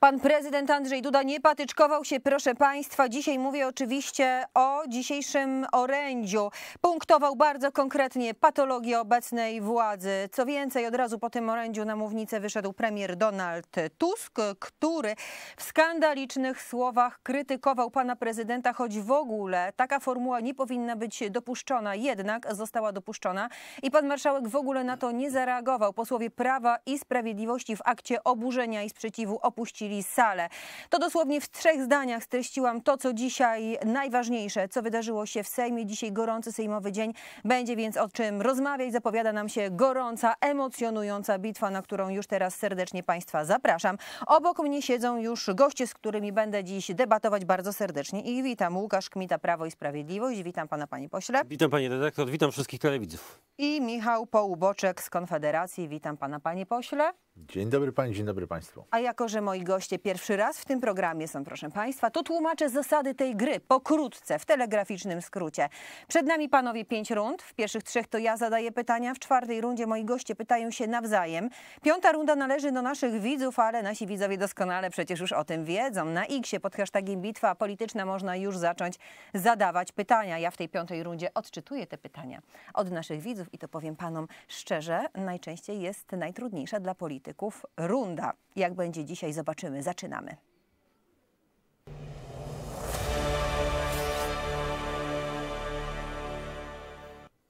Pan prezydent Andrzej Duda nie patyczkował się, proszę Państwa. Dzisiaj mówię oczywiście o dzisiejszym orędziu. Punktował bardzo konkretnie patologię obecnej władzy. Co więcej, od razu po tym orędziu na mównicę wyszedł premier Donald Tusk, który w skandalicznych słowach krytykował pana prezydenta, choć w ogóle taka formuła nie powinna być dopuszczona, jednak została dopuszczona i pan marszałek w ogóle na to nie zareagował. Posłowie Prawa i Sprawiedliwości w akcie oburzenia i sprzeciwu opuścili opuścili salę. To dosłownie w trzech zdaniach streściłam to, co dzisiaj najważniejsze, co wydarzyło się w Sejmie. Dzisiaj gorący sejmowy dzień. Będzie więc o czym rozmawiać. Zapowiada nam się gorąca, emocjonująca bitwa, na którą już teraz serdecznie Państwa zapraszam. Obok mnie siedzą już goście, z którymi będę dziś debatować bardzo serdecznie i witam Łukasz Kmita, Prawo i Sprawiedliwość. Witam Pana, Panie Pośle. Witam Panie Redaktor, witam wszystkich telewidzów. I Michał Połuboczek z Konfederacji. Witam Pana, Panie Pośle. Dzień dobry Pani, dzień dobry Państwu. A jako, że moi goście pierwszy raz w tym programie są, proszę Państwa, to tłumaczę zasady tej gry pokrótce, w telegraficznym skrócie. Przed nami, Panowie, pięć rund. W pierwszych trzech to ja zadaję pytania, w czwartej rundzie moi goście pytają się nawzajem. Piąta runda należy do naszych widzów, ale nasi widzowie doskonale przecież już o tym wiedzą. Na X pod hashtagiem Bitwa Polityczna można już zacząć zadawać pytania. Ja w tej piątej rundzie odczytuję te pytania od naszych widzów i to powiem Panom szczerze, najczęściej jest najtrudniejsza dla polityków polityków runda. Jak będzie dzisiaj, zobaczymy. Zaczynamy.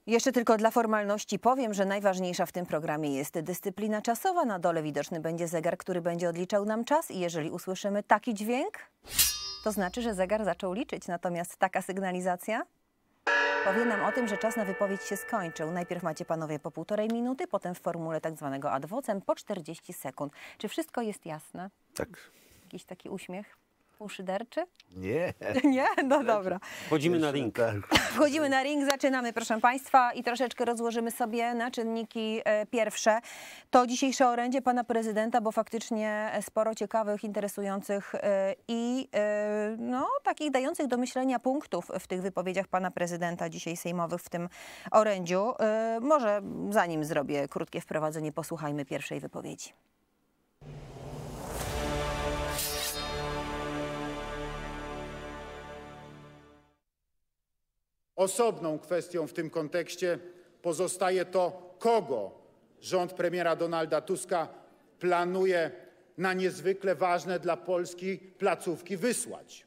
Jeszcze tylko dla formalności powiem, że najważniejsza w tym programie jest dyscyplina czasowa. Na dole widoczny będzie zegar, który będzie odliczał nam czas i jeżeli usłyszymy taki dźwięk, to znaczy, że zegar zaczął liczyć. Natomiast taka sygnalizacja Powie nam o tym, że czas na wypowiedź się skończył. Najpierw macie panowie po półtorej minuty, potem w formule tak zwanego adwocem po 40 sekund. Czy wszystko jest jasne? Tak. Jakiś taki uśmiech? Półszyderczy? Nie. Nie? No dobra. Wchodzimy na ring. Tak. Wchodzimy na ring, zaczynamy proszę Państwa i troszeczkę rozłożymy sobie na czynniki e, pierwsze. To dzisiejsze orędzie Pana Prezydenta, bo faktycznie e, sporo ciekawych, interesujących e, i no, takich dających do myślenia punktów w tych wypowiedziach Pana Prezydenta dzisiaj sejmowych w tym orędziu. Może zanim zrobię krótkie wprowadzenie, posłuchajmy pierwszej wypowiedzi. Osobną kwestią w tym kontekście pozostaje to, kogo rząd premiera Donalda Tuska planuje na niezwykle ważne dla Polski placówki wysłać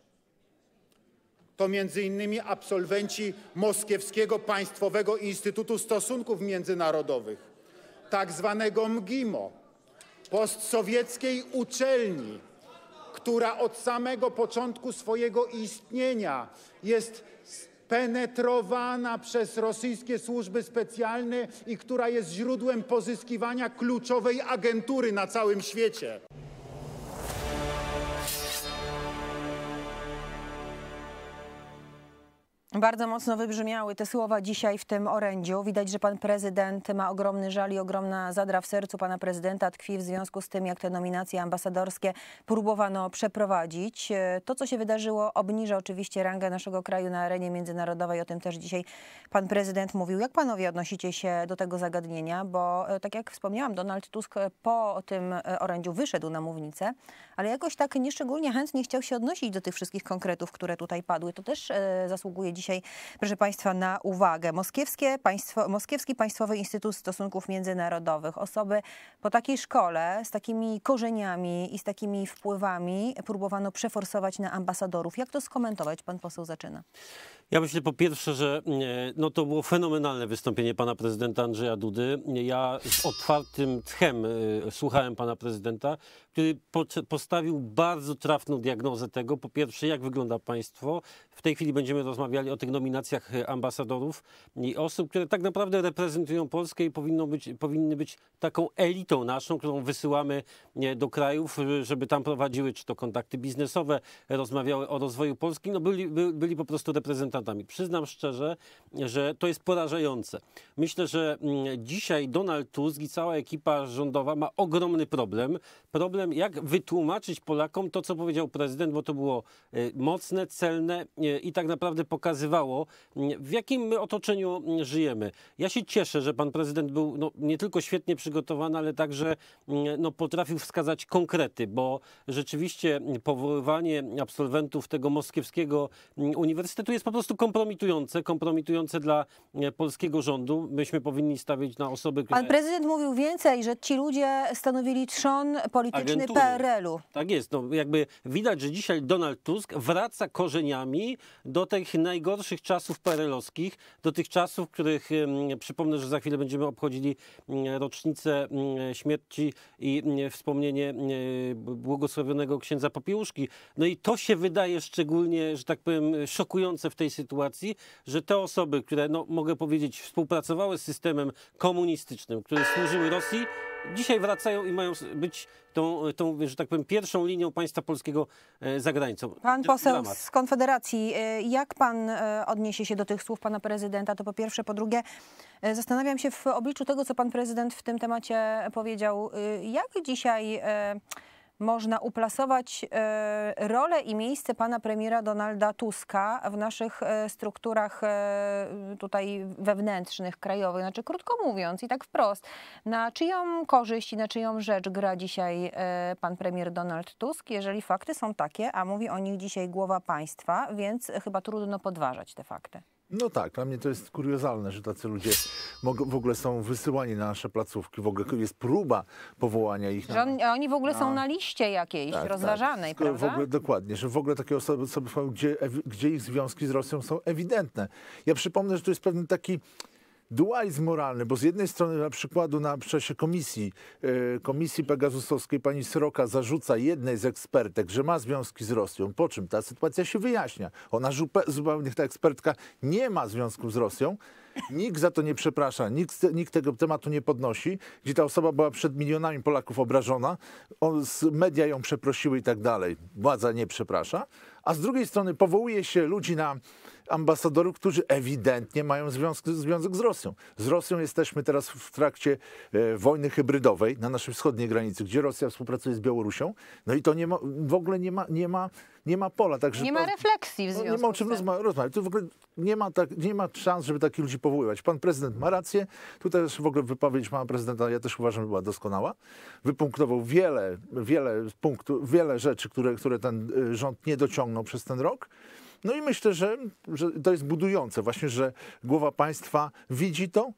to m.in. absolwenci moskiewskiego Państwowego Instytutu Stosunków Międzynarodowych, tzw. Tak MGIMO, postsowieckiej uczelni, która od samego początku swojego istnienia jest penetrowana przez rosyjskie służby specjalne i która jest źródłem pozyskiwania kluczowej agentury na całym świecie. Bardzo mocno wybrzmiały te słowa dzisiaj w tym orędziu. Widać, że pan prezydent ma ogromny żal i ogromna zadra w sercu pana prezydenta tkwi w związku z tym, jak te nominacje ambasadorskie próbowano przeprowadzić. E, to, co się wydarzyło, obniża oczywiście rangę naszego kraju na arenie międzynarodowej. O tym też dzisiaj pan prezydent mówił. Jak panowie odnosicie się do tego zagadnienia? Bo e, tak jak wspomniałam, Donald Tusk e, po tym orędziu wyszedł na mównicę, ale jakoś tak nieszczególnie chętnie chciał się odnosić do tych wszystkich konkretów, które tutaj padły. To też zasługuje dzisiaj, proszę Państwa, na uwagę. Moskiewskie państwo, Moskiewski Państwowy Instytut Stosunków Międzynarodowych. Osoby po takiej szkole, z takimi korzeniami i z takimi wpływami próbowano przeforsować na ambasadorów. Jak to skomentować? Pan poseł zaczyna. Ja myślę po pierwsze, że e, no to było fenomenalne wystąpienie pana prezydenta Andrzeja Dudy. Ja z otwartym tchem e, słuchałem pana prezydenta, który postawił bardzo trafną diagnozę tego. Po pierwsze, jak wygląda państwo. W tej chwili będziemy rozmawiali o tych nominacjach e, ambasadorów i osób, które tak naprawdę reprezentują Polskę i powinno być, powinny być taką elitą naszą, którą wysyłamy do krajów, żeby tam prowadziły czy to kontakty biznesowe, rozmawiały o rozwoju Polski. No byli, byli po prostu reprezentantami kombatantami. Przyznam szczerze, że to jest porażające. Myślę, że mm, dzisiaj Donald Tusk i cała ekipa rządowa ma ogromny problem. Problem, jak wytłumaczyć Polakom to, co powiedział prezydent, bo to było y, mocne, celne y, i tak naprawdę pokazywało, mm, w jakim my otoczeniu mm, żyjemy. Ja się cieszę, że pan prezydent był no, nie tylko świetnie przygotowany, ale także no, potrafił wskazać konkrety, bo rzeczywiście powoływanie absolwentów tego moskiewskiego uniwersytetu jest po prostu prostu kompromitujące, kompromitujące dla e, polskiego rządu. Myśmy powinni stawiać na osoby, które... Pan prezydent mówił więcej, że ci ludzie stanowili trzon polityczny PRL-u. Tak jest. No, jakby widać, że dzisiaj Donald Tusk wraca korzeniami do tych najgorszych czasów PRL-owskich, do tych czasów, których przypomnę, że za chwilę będziemy obchodzili mm, rocznicę mm, śmierci i mm, wspomnienie błogosławionego księdza Popiełuszki. No i to się wydaje szczególnie, że tak powiem, szokujące w tej sytuacji sytuacji, że te osoby, które, no, mogę powiedzieć, współpracowały z systemem komunistycznym, które służyły Rosji, dzisiaj wracają i mają być tą, tą, że tak powiem, pierwszą linią państwa polskiego e, za granicą. Pan poseł Dramat. z Konfederacji, e, jak pan e, odniesie się do tych słów pana prezydenta? To po pierwsze. Po drugie, zastanawiam się w obliczu tego, co pan prezydent w tym temacie powiedział, jak dzisiaj można uplasować e, rolę i miejsce pana premiera Donalda Tuska w naszych e, strukturach e, tutaj wewnętrznych, krajowych. Znaczy, krótko mówiąc i tak wprost, na czyją korzyść i na czyją rzecz gra dzisiaj pan premier Donald Tusk, jeżeli fakty są takie, a mówi o nich dzisiaj głowa państwa, więc chyba trudno podważać te fakty. No tak, dla mnie to jest kuriozalne, że tacy ludzie w ogóle są wysyłani na nasze placówki, w ogóle jest próba powołania ich. że on, oni w ogóle na... są no. na liście jakiejś tak, tak. rozważanej, tak. prawda? W ogóle, dokładnie, że w ogóle takie osoby, osoby gdzie, gdzie ich związki z Rosją są ewidentne. Ja przypomnę, że to jest pewien taki dualizm moralny, bo z jednej strony na przykładu na czasie komisji, e, komisji pegasusowskiej pani Sroka zarzuca jednej z ekspertek, że ma związki z Rosją, po czym ta sytuacja się wyjaśnia. Ona zupełnie, ta ekspertka nie ma związków z Rosją, Nikt za to nie przeprasza, nikt, nikt, tego tematu nie podnosi, gdzie ta osoba była przed milionami Polaków obrażona, on, media ją przeprosiły i tak dalej. Władza nie przeprasza. A z drugiej strony powołuje się ludzi na ambasadorów, którzy ewidentnie mają związk, związek z Rosją. Z Rosją jesteśmy teraz w trakcie e, wojny hybrydowej na naszej wschodniej granicy, gdzie Rosja współpracuje z Białorusią. No i to nie ma, w ogóle nie ma, nie ma, nie ma pola. Także nie ma refleksji w związku no, Nie ma o czym rozma rozmawiać. Tu w ogóle nie ma, tak, nie ma szans, żeby takich ludzi powoływać. Pan prezydent ma rację. Tutaj też w ogóle wypowiedź pana prezydenta, ja też uważam, była doskonała. Wypunktował wiele, wiele punktów, wiele rzeczy, które, które ten e, rząd nie dociągnął przez ten rok. No i myślę, że, że to jest budujące właśnie, że głowa państwa widzi to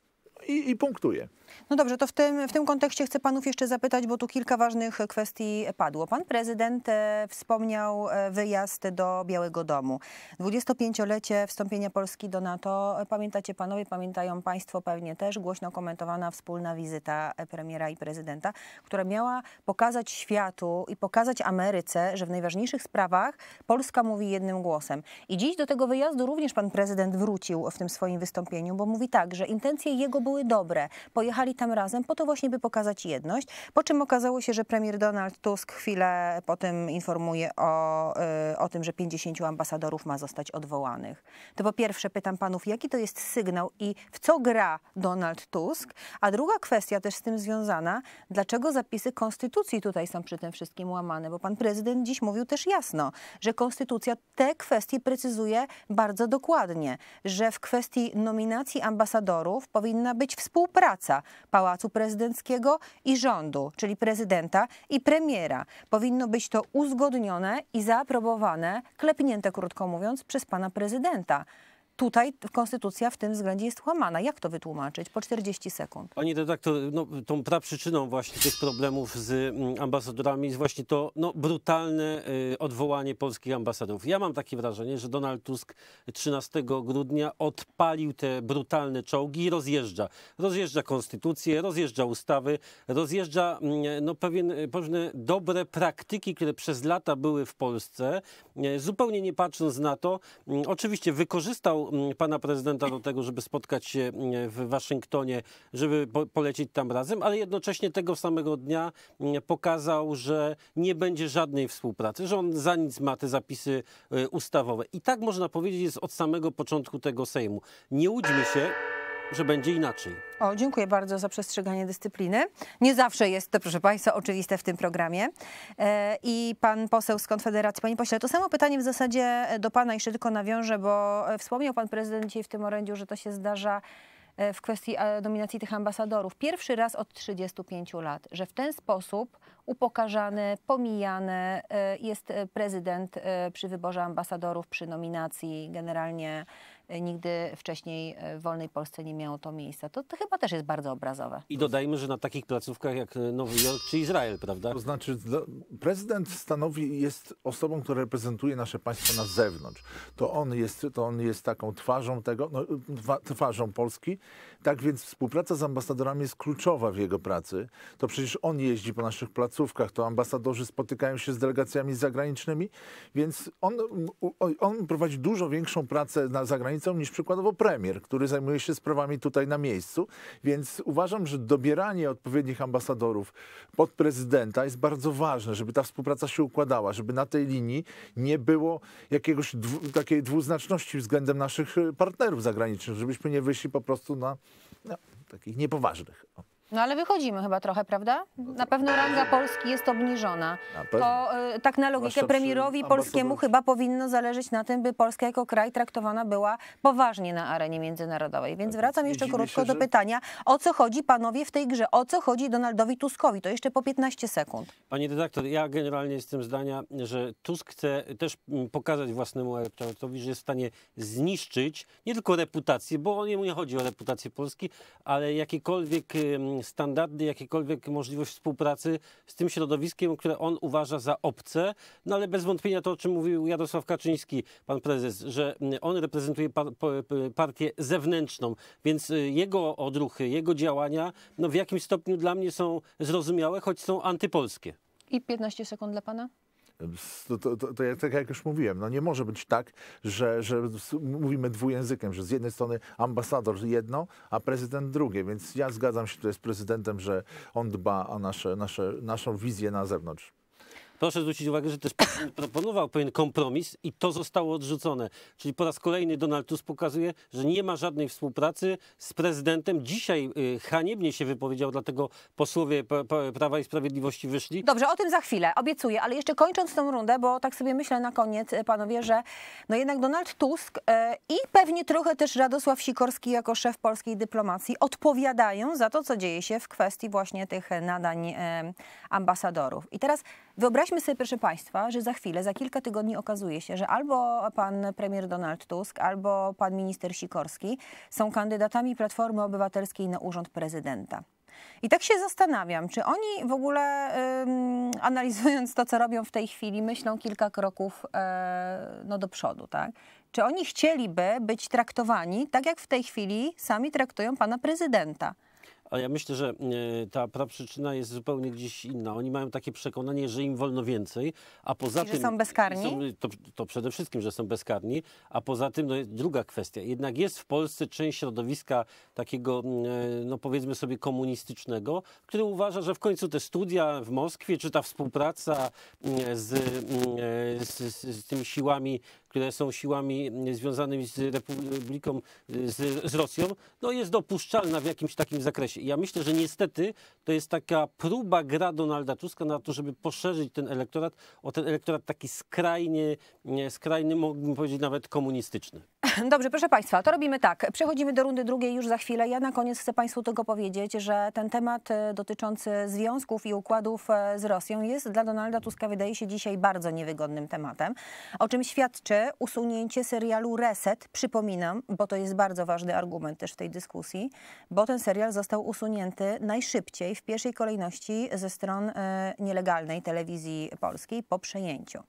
i, i punktuje. No dobrze, to w tym, w tym kontekście chcę panów jeszcze zapytać, bo tu kilka ważnych kwestii padło. Pan prezydent e, wspomniał e, wyjazd do Białego Domu. 25-lecie wstąpienia Polski do NATO. Pamiętacie panowie, pamiętają państwo pewnie też, głośno komentowana wspólna wizyta e, premiera i prezydenta, która miała pokazać światu i pokazać Ameryce, że w najważniejszych sprawach Polska mówi jednym głosem. I dziś do tego wyjazdu również pan prezydent wrócił w tym swoim wystąpieniu, bo mówi tak, że intencje jego były dobre. Pojechał jechali tam razem po to właśnie, by pokazać jedność, po czym okazało się, że premier Donald Tusk chwilę potem informuje o, y, o tym, że 50 ambasadorów ma zostać odwołanych. To po pierwsze pytam panów, jaki to jest sygnał i w co gra Donald Tusk? A druga kwestia też z tym związana, dlaczego zapisy konstytucji tutaj są przy tym wszystkim łamane? Bo pan prezydent dziś mówił też jasno, że konstytucja te kwestie precyzuje bardzo dokładnie, że w kwestii nominacji ambasadorów powinna być współpraca, Pałacu Prezydenckiego i rządu, czyli prezydenta i premiera. Powinno być to uzgodnione i zaaprobowane, klepnięte krótko mówiąc, przez pana prezydenta. Tutaj konstytucja w tym względzie jest łamana. Jak to wytłumaczyć po 40 sekund? Pani redaktor, no, tą praprzyczyną właśnie tych problemów z mm, ambasadorami jest właśnie to no, brutalne y, odwołanie polskich ambasadorów. Ja mam takie wrażenie, że Donald Tusk 13 grudnia odpalił te brutalne czołgi i rozjeżdża. Rozjeżdża konstytucję, rozjeżdża ustawy, rozjeżdża mm, no, pewien, y, pewne dobre praktyki, które przez lata były w Polsce, y, zupełnie nie patrząc na to. Mm, oczywiście wykorzystał pana prezydenta do tego, żeby spotkać się w Waszyngtonie, żeby polecić polecieć tam razem, ale jednocześnie tego samego dnia pokazał, że nie będzie żadnej współpracy, że on za nic ma te zapisy y, ustawowe. I tak można powiedzieć jest od samego początku tego Sejmu. Nie łudźmy się, że będzie inaczej. O, dziękuję bardzo za przestrzeganie dyscypliny. Nie zawsze jest to, proszę Państwa, oczywiste w tym programie. E, I pan poseł z Konfederacji, Panie pośle, to samo pytanie w zasadzie do Pana jeszcze tylko nawiążę, bo e, wspomniał Pan prezydent dzisiaj w tym orędziu, że to się zdarza e, w kwestii nominacji tych ambasadorów. Pierwszy raz od 35 lat, że w ten sposób upokarzany, pomijany jest prezydent przy wyborze ambasadorów, przy nominacji generalnie Nigdy wcześniej e, w wolnej Polsce nie miało to miejsca. To, to chyba też jest bardzo obrazowe. I dodajmy, że na takich placówkach jak e, Nowy Jork czy Izrael, prawda? To znaczy, prezydent stanowi, jest osobą, która reprezentuje nasze państwo na zewnątrz. To on jest, to on jest taką twarzą tego, no, twarzą Polski. Tak więc współpraca z ambasadorami jest kluczowa w jego pracy. To przecież on jeździ po naszych placówkach, to ambasadorzy spotykają się z delegacjami zagranicznymi, więc on, on prowadzi dużo większą pracę na zagranicy granicą niż przykładowo premier, który zajmuje się sprawami tutaj na miejscu. Więc uważam, że dobieranie odpowiednich ambasadorów pod prezydenta jest bardzo ważne, żeby ta współpraca się układała, żeby na tej linii nie było jakiegoś dwu, takiej dwuznaczności względem naszych e, partnerów zagranicznych, żebyśmy nie wyszli po prostu na no, takich niepoważnych. No ale wychodzimy chyba trochę, prawda? Na pewno ranga Polski jest obniżona. To y, tak na logikę premierowi polskiemu chyba powinno zależeć na tym, by Polska jako kraj traktowana była poważnie na arenie międzynarodowej. Więc tak, wracam jeszcze krótko do pytania, o co chodzi panowie w tej grze? O co chodzi Donaldowi Tuskowi? To jeszcze po 15 sekund. Panie redaktor, ja generalnie jestem zdania, że Tusk chce też mm, pokazać własnemu elektoratowi, że jest w stanie zniszczyć nie tylko reputację, bo nie nie chodzi o reputację Polski, ale jakiekolwiek standardy, jakiekolwiek możliwość współpracy z tym środowiskiem, które on uważa za obce. No ale bez wątpienia to, o czym mówił Jarosław Kaczyński, pan prezes, że mm, on reprezentuje par partię zewnętrzną, więc y, jego odruchy, jego działania no w jakim stopniu dla mnie są zrozumiałe, choć są antypolskie. I 15 sekund dla pana. To, to, to, jak, tak jak już mówiłem, no nie może być tak, że, że mówimy dwujęzykiem, że z jednej strony ambasador jedno, a prezydent drugie, więc ja zgadzam się tutaj z prezydentem, że on dba o nasze, nasze, naszą wizję na zewnątrz. Proszę zwrócić uwagę, że też proponował pewien kompromis i to zostało odrzucone. Czyli po raz kolejny Donald Tusk pokazuje, że nie ma żadnej współpracy z prezydentem. Dzisiaj y, haniebnie się wypowiedział, dlatego posłowie Prawa i Sprawiedliwości wyszli. Dobrze, o tym za chwilę, obiecuję, ale jeszcze kończąc tą rundę, bo tak sobie myślę na koniec, y, panowie, że no jednak Donald Tusk y, i pewnie trochę też Radosław Sikorski jako szef polskiej dyplomacji odpowiadają za to, co dzieje się w kwestii właśnie tych nadań ambasadorów. I teraz Wyobraźmy sobie, proszę Państwa, że za chwilę, za kilka tygodni okazuje się, że albo pan premier Donald Tusk, albo pan minister Sikorski są kandydatami Platformy Obywatelskiej na urząd prezydenta. I tak się zastanawiam, czy oni w ogóle analizując to, co robią w tej chwili, myślą kilka kroków e, no, do przodu, tak? Czy oni chcieliby być traktowani tak, jak w tej chwili sami traktują pana prezydenta? A ja myślę, że e, ta przyczyna jest zupełnie gdzieś inna. Oni mają takie przekonanie, że im wolno więcej, a poza Czyli tym... są bezkarni? Są, to, to, przede wszystkim, że są bezkarni, a poza tym no, druga kwestia. Jednak jest w Polsce część środowiska takiego, mm, e, no powiedzmy sobie komunistycznego, który uważa, że w końcu te studia w Moskwie, czy ta współpraca mm, z, mm, e, z, z, z tymi siłami które są siłami mm, związanymi z Republiką, y, z, z Rosją, no jest dopuszczalna w jakimś takim zakresie. I ja myślę, że niestety to jest taka próba gra Donalda Tuska na to, żeby poszerzyć ten elektorat o ten elektorat taki skrajnie, skrajny, mógłbym powiedzieć nawet komunistyczny. Dobrze, proszę Państwa, to robimy tak. Przechodzimy do rundy drugiej już za chwilę. Ja na koniec chcę Państwu tylko powiedzieć, że ten temat e, dotyczący związków i układów e, z Rosją jest dla Donalda Tuska, wydaje się, dzisiaj bardzo niewygodnym tematem, o czym świadczy usunięcie serialu Reset. Przypominam, bo to jest bardzo ważny argument też w tej dyskusji, bo ten serial został usunięty najszybciej, w pierwszej kolejności ze stron e, nielegalnej telewizji polskiej po przejęciu.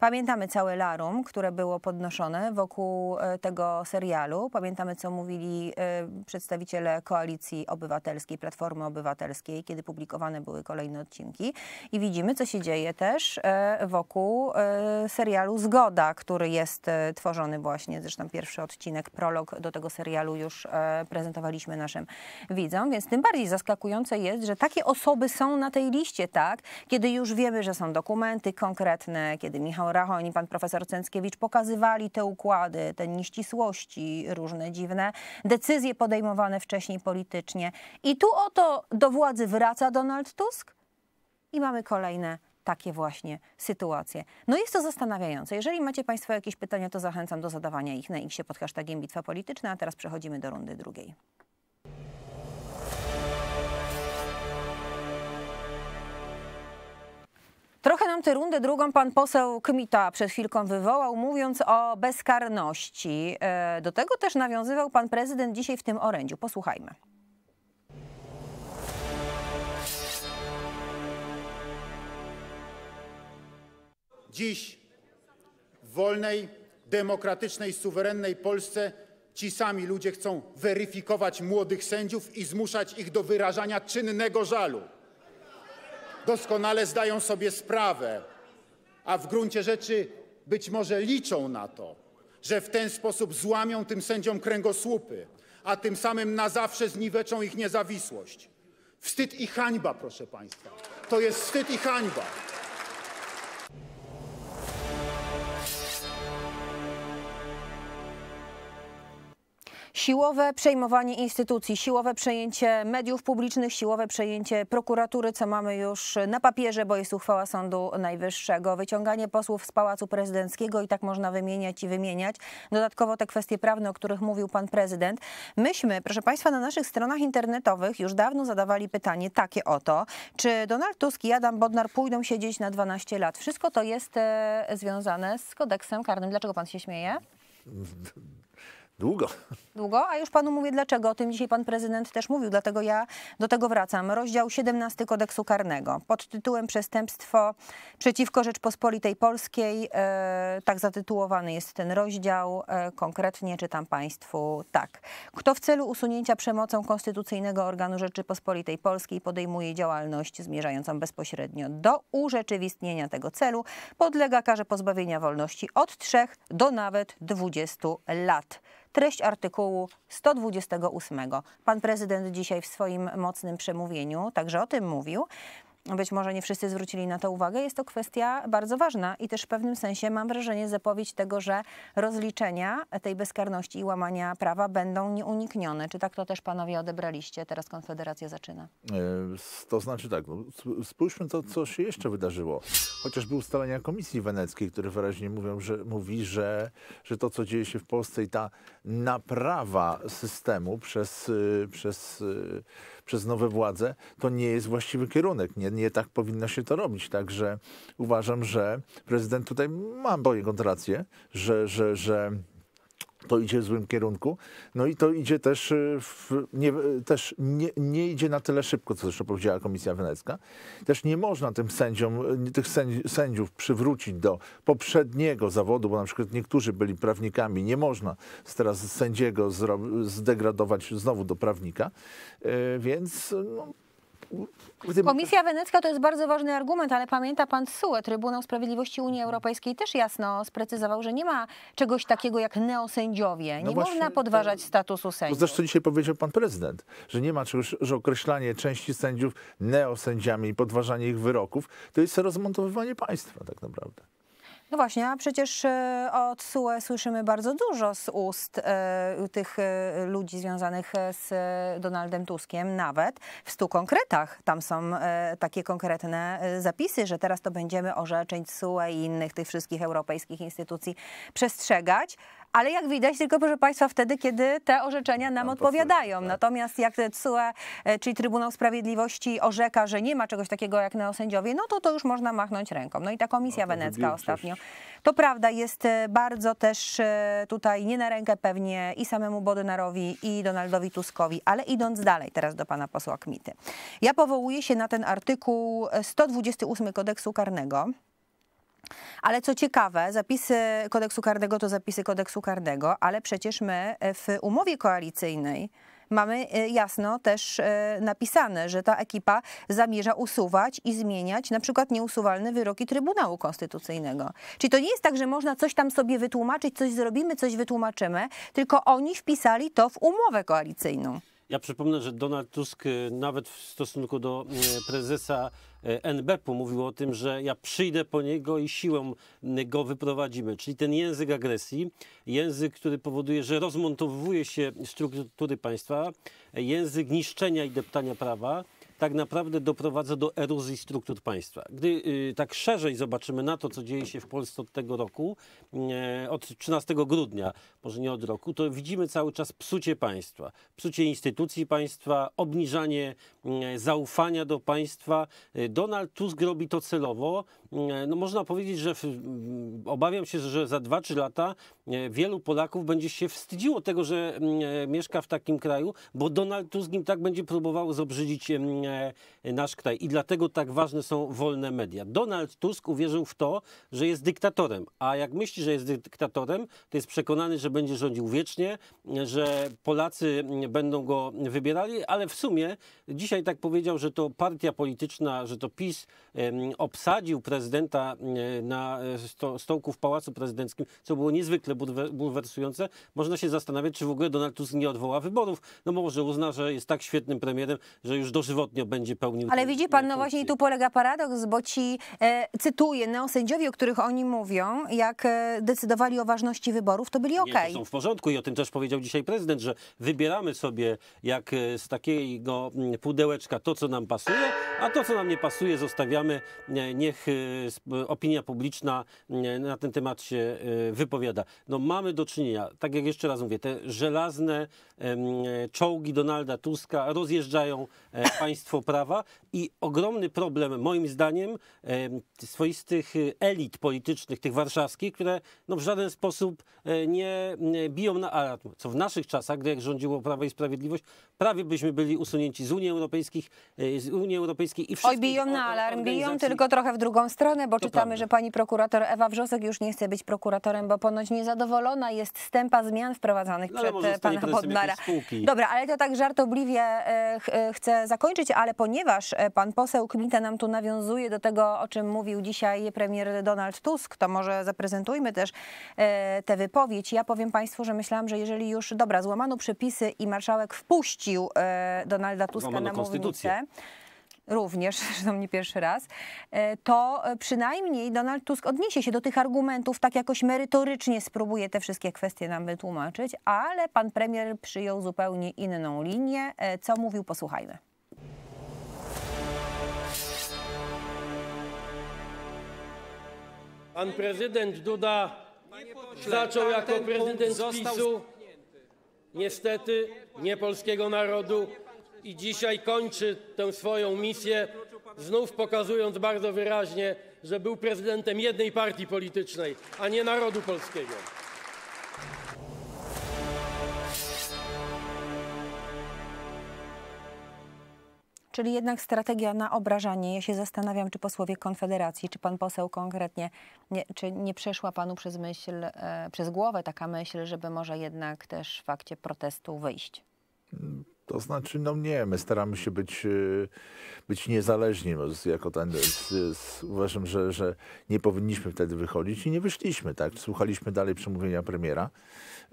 Pamiętamy całe larum, które było podnoszone wokół e, tego serialu. Pamiętamy, co mówili e, przedstawiciele Koalicji Obywatelskiej, Platformy Obywatelskiej, kiedy publikowane były kolejne odcinki. I widzimy, co się dzieje też e, wokół serialu Zgoda, który jest tworzony właśnie, zresztą pierwszy odcinek, prolog do tego serialu już prezentowaliśmy naszym widzom, więc tym bardziej zaskakujące jest, że takie osoby są na tej liście, tak? Kiedy już wiemy, że są dokumenty konkretne, kiedy Michał Rachoń i pan profesor Cęckiewicz pokazywali te układy, te nieścisłości różne dziwne, decyzje podejmowane wcześniej politycznie. I tu oto do władzy wraca Donald Tusk i mamy kolejne takie właśnie sytuacje. No jest to zastanawiające. Jeżeli macie Państwo jakieś pytania, to zachęcam do zadawania ich na ich się pod hashtagiem Bitwa Polityczna, a teraz przechodzimy do rundy drugiej. Trochę nam tę rundę drugą pan poseł Kmita przed chwilką wywołał, mówiąc o bezkarności. E, do tego też nawiązywał pan prezydent dzisiaj w tym orędziu. Posłuchajmy. Dziś w wolnej, demokratycznej, suwerennej Polsce ci sami ludzie chcą weryfikować młodych sędziów i zmuszać ich do wyrażania czynnego żalu doskonale zdają sobie sprawę, a w gruncie rzeczy być może liczą na to, że w ten sposób złamią tym sędziom kręgosłupy, a tym samym na zawsze zniweczą ich niezawisłość. Wstyd i hańba, proszę Państwa. To jest wstyd i hańba. Siłowe przejmowanie instytucji, siłowe przejęcie mediów publicznych, siłowe przejęcie prokuratury, co mamy już na papierze, bo jest uchwała Sądu Najwyższego, wyciąganie posłów z Pałacu Prezydenckiego i tak można wymieniać i wymieniać. Dodatkowo te kwestie prawne, o których mówił pan prezydent. Myśmy, proszę państwa, na naszych stronach internetowych już dawno zadawali pytanie takie oto, czy Donald Tusk i Adam Bodnar pójdą siedzieć na 12 lat. Wszystko to jest e, związane z kodeksem karnym. Dlaczego pan się śmieje? Długo. Długo, a już panu mówię dlaczego. O tym dzisiaj pan prezydent też mówił, dlatego ja do tego wracam. Rozdział 17 kodeksu karnego pod tytułem przestępstwo przeciwko Rzeczpospolitej Polskiej. E, tak zatytułowany jest ten rozdział. E, konkretnie czytam państwu tak. Kto w celu usunięcia przemocą konstytucyjnego organu Rzeczypospolitej Polskiej podejmuje działalność zmierzającą bezpośrednio do urzeczywistnienia tego celu, podlega karze pozbawienia wolności od 3 do nawet 20 lat treść artykułu 128. Pan prezydent dzisiaj w swoim mocnym przemówieniu także o tym mówił być może nie wszyscy zwrócili na to uwagę, jest to kwestia bardzo ważna i też w pewnym sensie mam wrażenie zapowiedź tego, że rozliczenia tej bezkarności i łamania prawa będą nieuniknione. Czy tak to też panowie odebraliście? Teraz Konfederacja zaczyna. E, to znaczy tak, no, spójrzmy to, co się jeszcze wydarzyło. Chociażby ustalenia Komisji Weneckiej, które wyraźnie mówią, że, mówi, że, że to, co dzieje się w Polsce i ta naprawa systemu przez, y, przez y, przez nowe władze, to nie jest właściwy kierunek. Nie, nie tak powinno się to robić. Także uważam, że prezydent tutaj ma boję rację, że, że, że to idzie w złym kierunku. No i to idzie też, y, w, nie, y, też nie, nie, idzie na tyle szybko, co zresztą powiedziała Komisja Wenecka. Też nie można tym sędziom, y, tych sędziów przywrócić do poprzedniego zawodu, bo na przykład niektórzy byli prawnikami. Nie można teraz sędziego zdegradować znowu do prawnika. Więc no, Komisja Wenecka to jest bardzo ważny argument, ale pamięta pan SUE, Trybunał Sprawiedliwości Unii mhm. Europejskiej też jasno sprecyzował, że nie ma czegoś takiego jak neosędziowie. Nie no właśnie, można podważać e, statusu no sędziów. Zresztą dzisiaj powiedział pan prezydent, że nie ma czegoś, że określanie części sędziów neosędziami i podważanie ich wyroków to jest rozmontowywanie państwa tak naprawdę. No właśnie, a przecież e, od SUE słyszymy bardzo dużo z ust e, tych e, ludzi związanych z Donaldem Tuskiem, nawet w stu konkretach. Tam są takie konkretne zapisy, że teraz to będziemy orzeczeń SUE i innych tych wszystkich europejskich instytucji przestrzegać ale jak widać tylko, proszę Państwa, wtedy, kiedy te orzeczenia nam odpowiadają. Tak. Natomiast jak TSUE, e, czyli Trybunał Sprawiedliwości orzeka, że nie ma czegoś takiego jak neosędziowie, no to to już można machnąć ręką. No i ta Komisja no Wenecka ostatnio. To prawda, jest e, bardzo też e, tutaj nie na rękę pewnie i samemu Bodynarowi, i Donaldowi Tuskowi, ale idąc dalej teraz do pana posła Kmity. Ja powołuję się na ten artykuł 128 kodeksu karnego, ale co ciekawe, zapisy kodeksu karnego to zapisy kodeksu karnego, ale przecież my e, w umowie koalicyjnej mamy e, jasno też e, napisane, że ta ekipa zamierza usuwać i zmieniać na przykład nieusuwalne wyroki Trybunału Konstytucyjnego. Czyli to nie jest tak, że można coś tam sobie wytłumaczyć, coś zrobimy, coś wytłumaczymy, tylko oni wpisali to w umowę koalicyjną. Ja przypomnę, że Donald Tusk y, nawet w stosunku do y, prezesa y, NBP-u mówił o tym, że ja przyjdę po niego i siłą go wyprowadzimy. Czyli ten język agresji, język, który powoduje, że rozmontowuje się struktury państwa, język niszczenia i deptania prawa tak naprawdę doprowadza do erozji struktur państwa. Gdy y, tak szerzej zobaczymy na to, co dzieje się w Polsce od tego roku, y, od 13 grudnia, może nie od roku, to widzimy cały czas psucie państwa, psucie instytucji państwa, obniżanie y, zaufania do państwa. Donald Tusk robi to celowo. No można powiedzieć, że w, obawiam się, że za 2-3 lata wielu Polaków będzie się wstydziło tego, że mieszka w takim kraju, bo Donald Tusk im tak będzie próbował zobrzydzić E, nasz kraj. I dlatego tak ważne są wolne media. Donald Tusk uwierzył w to, że jest dyktatorem, a jak myśli, że jest dyktatorem, to jest przekonany, że będzie rządził wiecznie, e, że Polacy mm, będą go wybierali, ale w sumie dzisiaj tak powiedział, że to partia polityczna, że to PiS obsadził prezydenta e, na stołku w Pałacu Prezydenckim, co było niezwykle bulwersujące. Można się zastanawiać, czy w ogóle Donald Tusk nie odwoła wyborów. No może uzna, że jest tak świetnym premierem, że już dożywotnie ostatnio będzie pełnił... Ale widzi pan, no właśnie tu polega paradoks, bo ci, e, cytuję, neosędziowie, o których oni mówią, jak e, decydowali o ważności wyborów, to byli okej. są w porządku i o tym też powiedział dzisiaj prezydent, że wybieramy sobie jak e, z takiego mm, pudełeczka to, co nam pasuje, a to, co nam nie pasuje, zostawiamy, niech e, opinia publiczna mm, na ten temat się wypowiada. No mamy do czynienia, tak jak jeszcze raz mówię, te żelazne czołgi Donalda Tuska rozjeżdżają e, państwo prawa i ogromny problem moim zdaniem swoistych e, elit politycznych, tych warszawskich, które no w żaden sposób e, nie biją na alarm, co w naszych czasach, gdy jak rządziło Prawo i Sprawiedliwość, prawie byśmy byli usunięci z Unii Europejskiej, z Unii Europejskiej i Oj, biją na alarm, biją tylko trochę w drugą stronę, bo to czytamy, prawda. że pani prokurator Ewa Wrzosek już nie chce być prokuratorem, bo ponoć niezadowolona jest z tempa zmian wprowadzanych no, przed pana Bodnara dobra. spółki. Dobra, ale to tak żartobliwie e, e, chcę zakończyć, ale ponieważ e, pan poseł Kmita nam tu nawiązuje do tego, o czym mówił dzisiaj premier Donald Tusk, to może zaprezentujmy też tę wypowiedź. Ja powiem państwu, że myślałam, że jeżeli już, dobra, złamano przepisy i marszałek wpuścił Donalda Tuska złamano na mównicę, konstytucję również, zresztą nie pierwszy raz, e, to e, przynajmniej Donald Tusk odniesie się do tych argumentów, tak jakoś merytorycznie spróbuje te wszystkie kwestie nam wytłumaczyć, ale pan premier przyjął zupełnie inną linię. E, co mówił, posłuchajmy. Pan prezydent Duda zaczął jako prezydent PiSu, niestety nie polskiego narodu, i dzisiaj kończy tę swoją misję, znów pokazując bardzo wyraźnie, że był prezydentem jednej partii politycznej, a nie narodu polskiego. Czyli jednak strategia na obrażanie. Ja się zastanawiam, czy posłowie Konfederacji, czy pan poseł konkretnie, nie, czy nie przeszła panu przez myśl, e, przez głowę taka myśl, żeby może jednak też w fakcie protestu wyjść? To znaczy, no nie, my staramy się być, y, być niezależni jako ten, uważam, że, że nie powinniśmy wtedy wychodzić i nie wyszliśmy, tak? Słuchaliśmy dalej przemówienia premiera.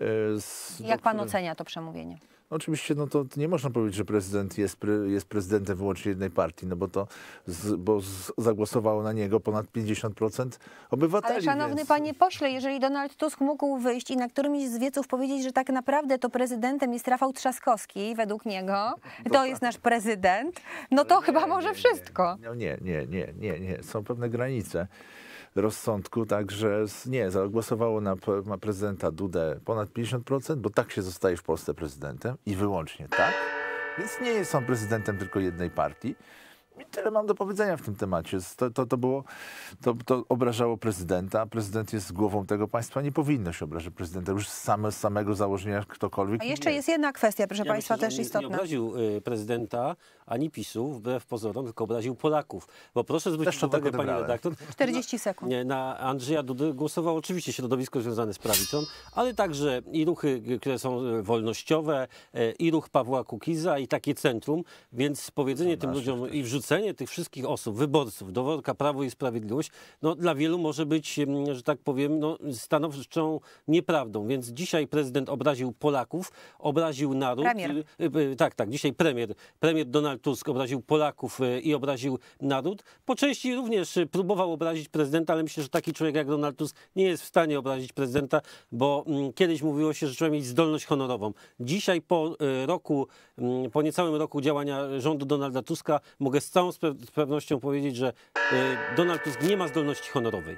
Y, z, Jak pan ocenia to przemówienie? Oczywiście no to, nie można powiedzieć, że prezydent jest, pre, jest prezydentem wyłącznie jednej partii, no bo to z, bo z, zagłosowało na niego ponad 50% obywateli. Ale szanowny więc... panie pośle, jeżeli Donald Tusk mógł wyjść i na którymś z wieców powiedzieć, że tak naprawdę to prezydentem jest Rafał Trzaskowski, według niego, to, to jest nasz prezydent, no to nie, chyba może nie, wszystko. Nie, nie, nie, nie, nie, są pewne granice rozsądku, także nie, zagłosowało na, na prezydenta Dudę ponad 50%, bo tak się zostaje w Polsce prezydentem i wyłącznie tak. Więc nie jest on prezydentem tylko jednej partii. I tyle mam do powiedzenia w tym temacie. To, to, to, było, to, to obrażało prezydenta. Prezydent jest głową tego państwa. Nie powinno się obrażać prezydenta już z same, samego założenia ktokolwiek. A jeszcze nie. jest jedna kwestia, proszę ja państwa, myślę, też nie, istotna. Nie obraził y, prezydenta ani PiSu, wbrew pozorom, tylko obraził Polaków. Bo proszę zwrócić tak uwagę, pani redaktor. 40 sekund. Na, na Andrzeja Dudy głosowało oczywiście środowisko związane z prawicą, ale także i ruchy, które są y, wolnościowe, y, i ruch Pawła Kukiza, i takie centrum. Więc powiedzenie tym ludziom i wrzucenie wrzucenie tych wszystkich osób, wyborców do worka Prawo i Sprawiedliwość, no, dla wielu może być, że tak powiem, no, stanowczą nieprawdą. Więc dzisiaj prezydent obraził Polaków, obraził naród. Premier. Y, y, y, tak, tak, dzisiaj premier, premier Donald Tusk obraził Polaków i obraził naród. Po części również próbował obrazić prezydenta, ale myślę, że taki człowiek jak Donald Tusk nie jest w stanie obrazić prezydenta, bo mm, kiedyś mówiło się, że trzeba mieć zdolność honorową. Dzisiaj po roku, mm, po niecałym roku działania rządu Donalda Tuska mogę z całą z pewnością powiedzieć, że y, Donald Tusk nie ma zdolności honorowej.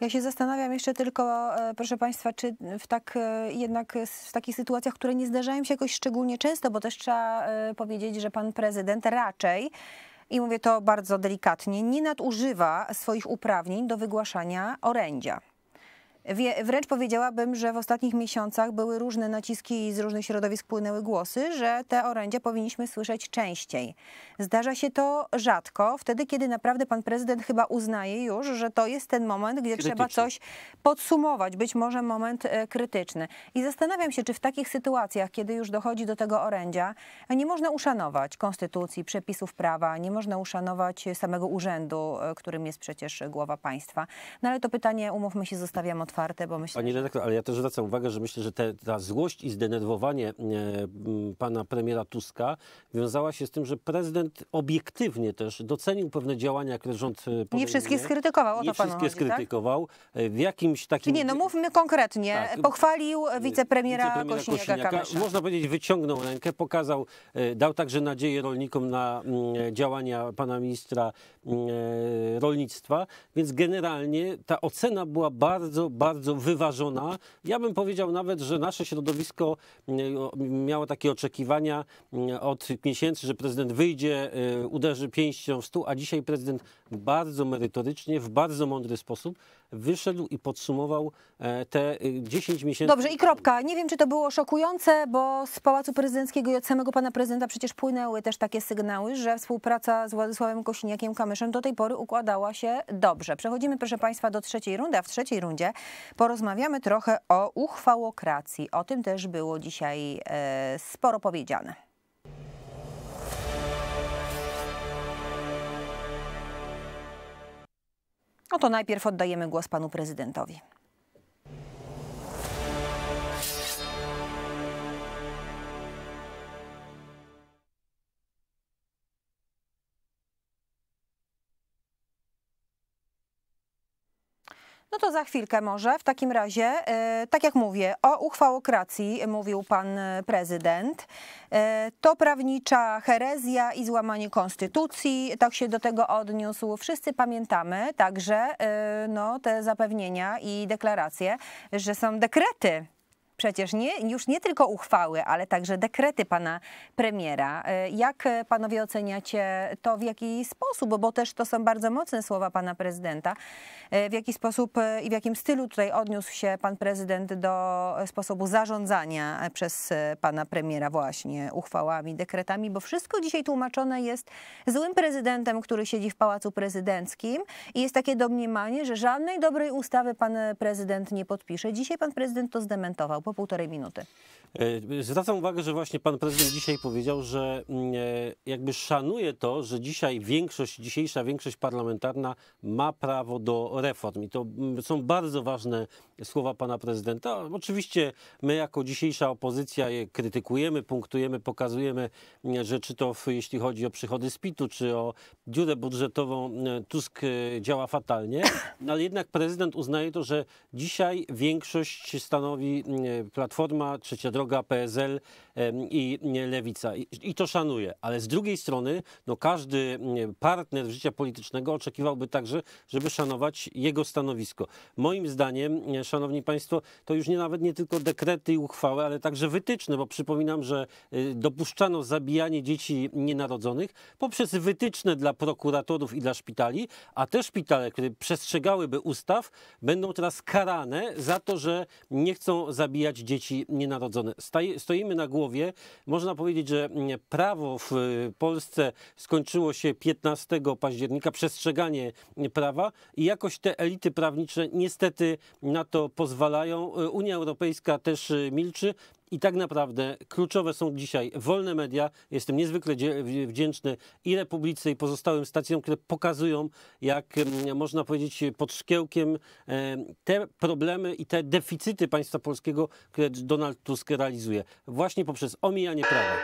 Ja się zastanawiam jeszcze tylko, e, proszę Państwa, czy w tak e, jednak w takich sytuacjach, które nie zdarzają się jakoś szczególnie często, bo też trzeba e, powiedzieć, że pan prezydent raczej i mówię to bardzo delikatnie, nie nadużywa swoich uprawnień do wygłaszania orędzia. Wie, wręcz powiedziałabym, że w ostatnich miesiącach były różne naciski i z różnych środowisk płynęły głosy, że te orędzia powinniśmy słyszeć częściej. Zdarza się to rzadko, wtedy kiedy naprawdę pan prezydent chyba uznaje już, że to jest ten moment, gdzie krytyczny. trzeba coś podsumować, być może moment e, krytyczny. I zastanawiam się, czy w takich sytuacjach, kiedy już dochodzi do tego orędzia, nie można uszanować konstytucji, przepisów prawa, nie można uszanować samego urzędu, e, którym jest przecież głowa państwa. No ale to pytanie, umówmy się, zostawiam od otwarte, bo myślę... Pani redaktor, ale ja też zwracam uwagę, że myślę, że te, ta złość i zdenerwowanie e, pana premiera Tuska wiązała się z tym, że prezydent obiektywnie też docenił pewne działania, które rząd e, podejmuje. Nie wszystkie skrytykował, o to Nie panu wszystkie chodzi, tak? skrytykował. Tak? W jakimś takim... Czyli nie, no mówmy konkretnie. Tak. E, Pochwalił wicepremiera, wicepremiera Kosiniaka, Można powiedzieć, wyciągnął rękę, pokazał, dał także nadzieję rolnikom na działania pana ministra Mm, e, rolnictwa, więc generalnie ta ocena była bardzo, bardzo wyważona. Ja bym powiedział nawet, że nasze środowisko mm, miało takie oczekiwania mm, od miesięcy, że prezydent wyjdzie, e, uderzy pięścią w stół, a dzisiaj prezydent bardzo merytorycznie, w bardzo mądry sposób wyszedł i podsumował e, te 10 y, miesięcy. Dobrze i kropka. Nie wiem, czy to było szokujące, bo z Pałacu Prezydenckiego i od samego pana prezydenta przecież płynęły też takie sygnały, że współpraca z Władysławem Kośniakiem Kamyszem do tej pory układała się dobrze. Przechodzimy, proszę państwa, do trzeciej rundy, a w trzeciej rundzie porozmawiamy trochę o uchwałokracji. O tym też było dzisiaj e, sporo powiedziane. No to najpierw oddajemy głos panu prezydentowi. No to za chwilkę może. W takim razie, e, tak jak mówię, o uchwałokracji mówił pan e, prezydent. E, to prawnicza herezja i złamanie konstytucji, tak się do tego odniósł. Wszyscy pamiętamy także no, te zapewnienia i deklaracje, że są dekrety przecież nie, już nie tylko uchwały, ale także dekrety pana premiera. E, jak e, panowie oceniacie to, w jaki sposób, bo też to są bardzo mocne słowa pana prezydenta, e, w jaki sposób i w jakim stylu tutaj odniósł się pan prezydent do sposobu zarządzania przez pana premiera właśnie uchwałami, dekretami, bo wszystko dzisiaj tłumaczone jest złym prezydentem, który siedzi w Pałacu Prezydenckim i jest takie domniemanie, że żadnej dobrej ustawy pan prezydent nie podpisze. Dzisiaj pan prezydent to zdementował po półtorej minuty. E, zwracam uwagę, że właśnie pan prezydent dzisiaj powiedział, że mm, e, jakby szanuje to, że dzisiaj większość, dzisiejsza większość parlamentarna ma prawo do reform. I to mm, są bardzo ważne słowa pana prezydenta. Oczywiście my jako dzisiejsza opozycja je krytykujemy, punktujemy, pokazujemy, mm, że czy to jeśli chodzi o przychody z PIT-u, czy o dziurę budżetową, Tusk e, działa fatalnie. Ale jednak prezydent uznaje to, że dzisiaj większość stanowi Platforma, Trzecia Droga, PSL i Lewica. I to szanuję. Ale z drugiej strony, no każdy partner życia politycznego oczekiwałby także, żeby szanować jego stanowisko. Moim zdaniem, szanowni państwo, to już nie nawet nie tylko dekrety i uchwały, ale także wytyczne, bo przypominam, że y, dopuszczano zabijanie dzieci nienarodzonych poprzez wytyczne dla prokuratorów i dla szpitali, a te szpitale, które przestrzegałyby ustaw, będą teraz karane za to, że nie chcą zabijać zabijać dzieci nienarodzone. Stoimy na głowie. Można powiedzieć, że mm, prawo w y, Polsce skończyło się 15 października, przestrzeganie y, prawa i jakoś te elity prawnicze niestety na to pozwalają. Y, Unia Europejska też milczy. I tak naprawdę kluczowe są dzisiaj wolne media. Jestem niezwykle wdzięczny i Republice, i pozostałym stacjom, które pokazują, jak mm, można powiedzieć pod szkiełkiem e, te problemy i te deficyty państwa polskiego, które Donald Tusk realizuje. Właśnie poprzez omijanie prawa.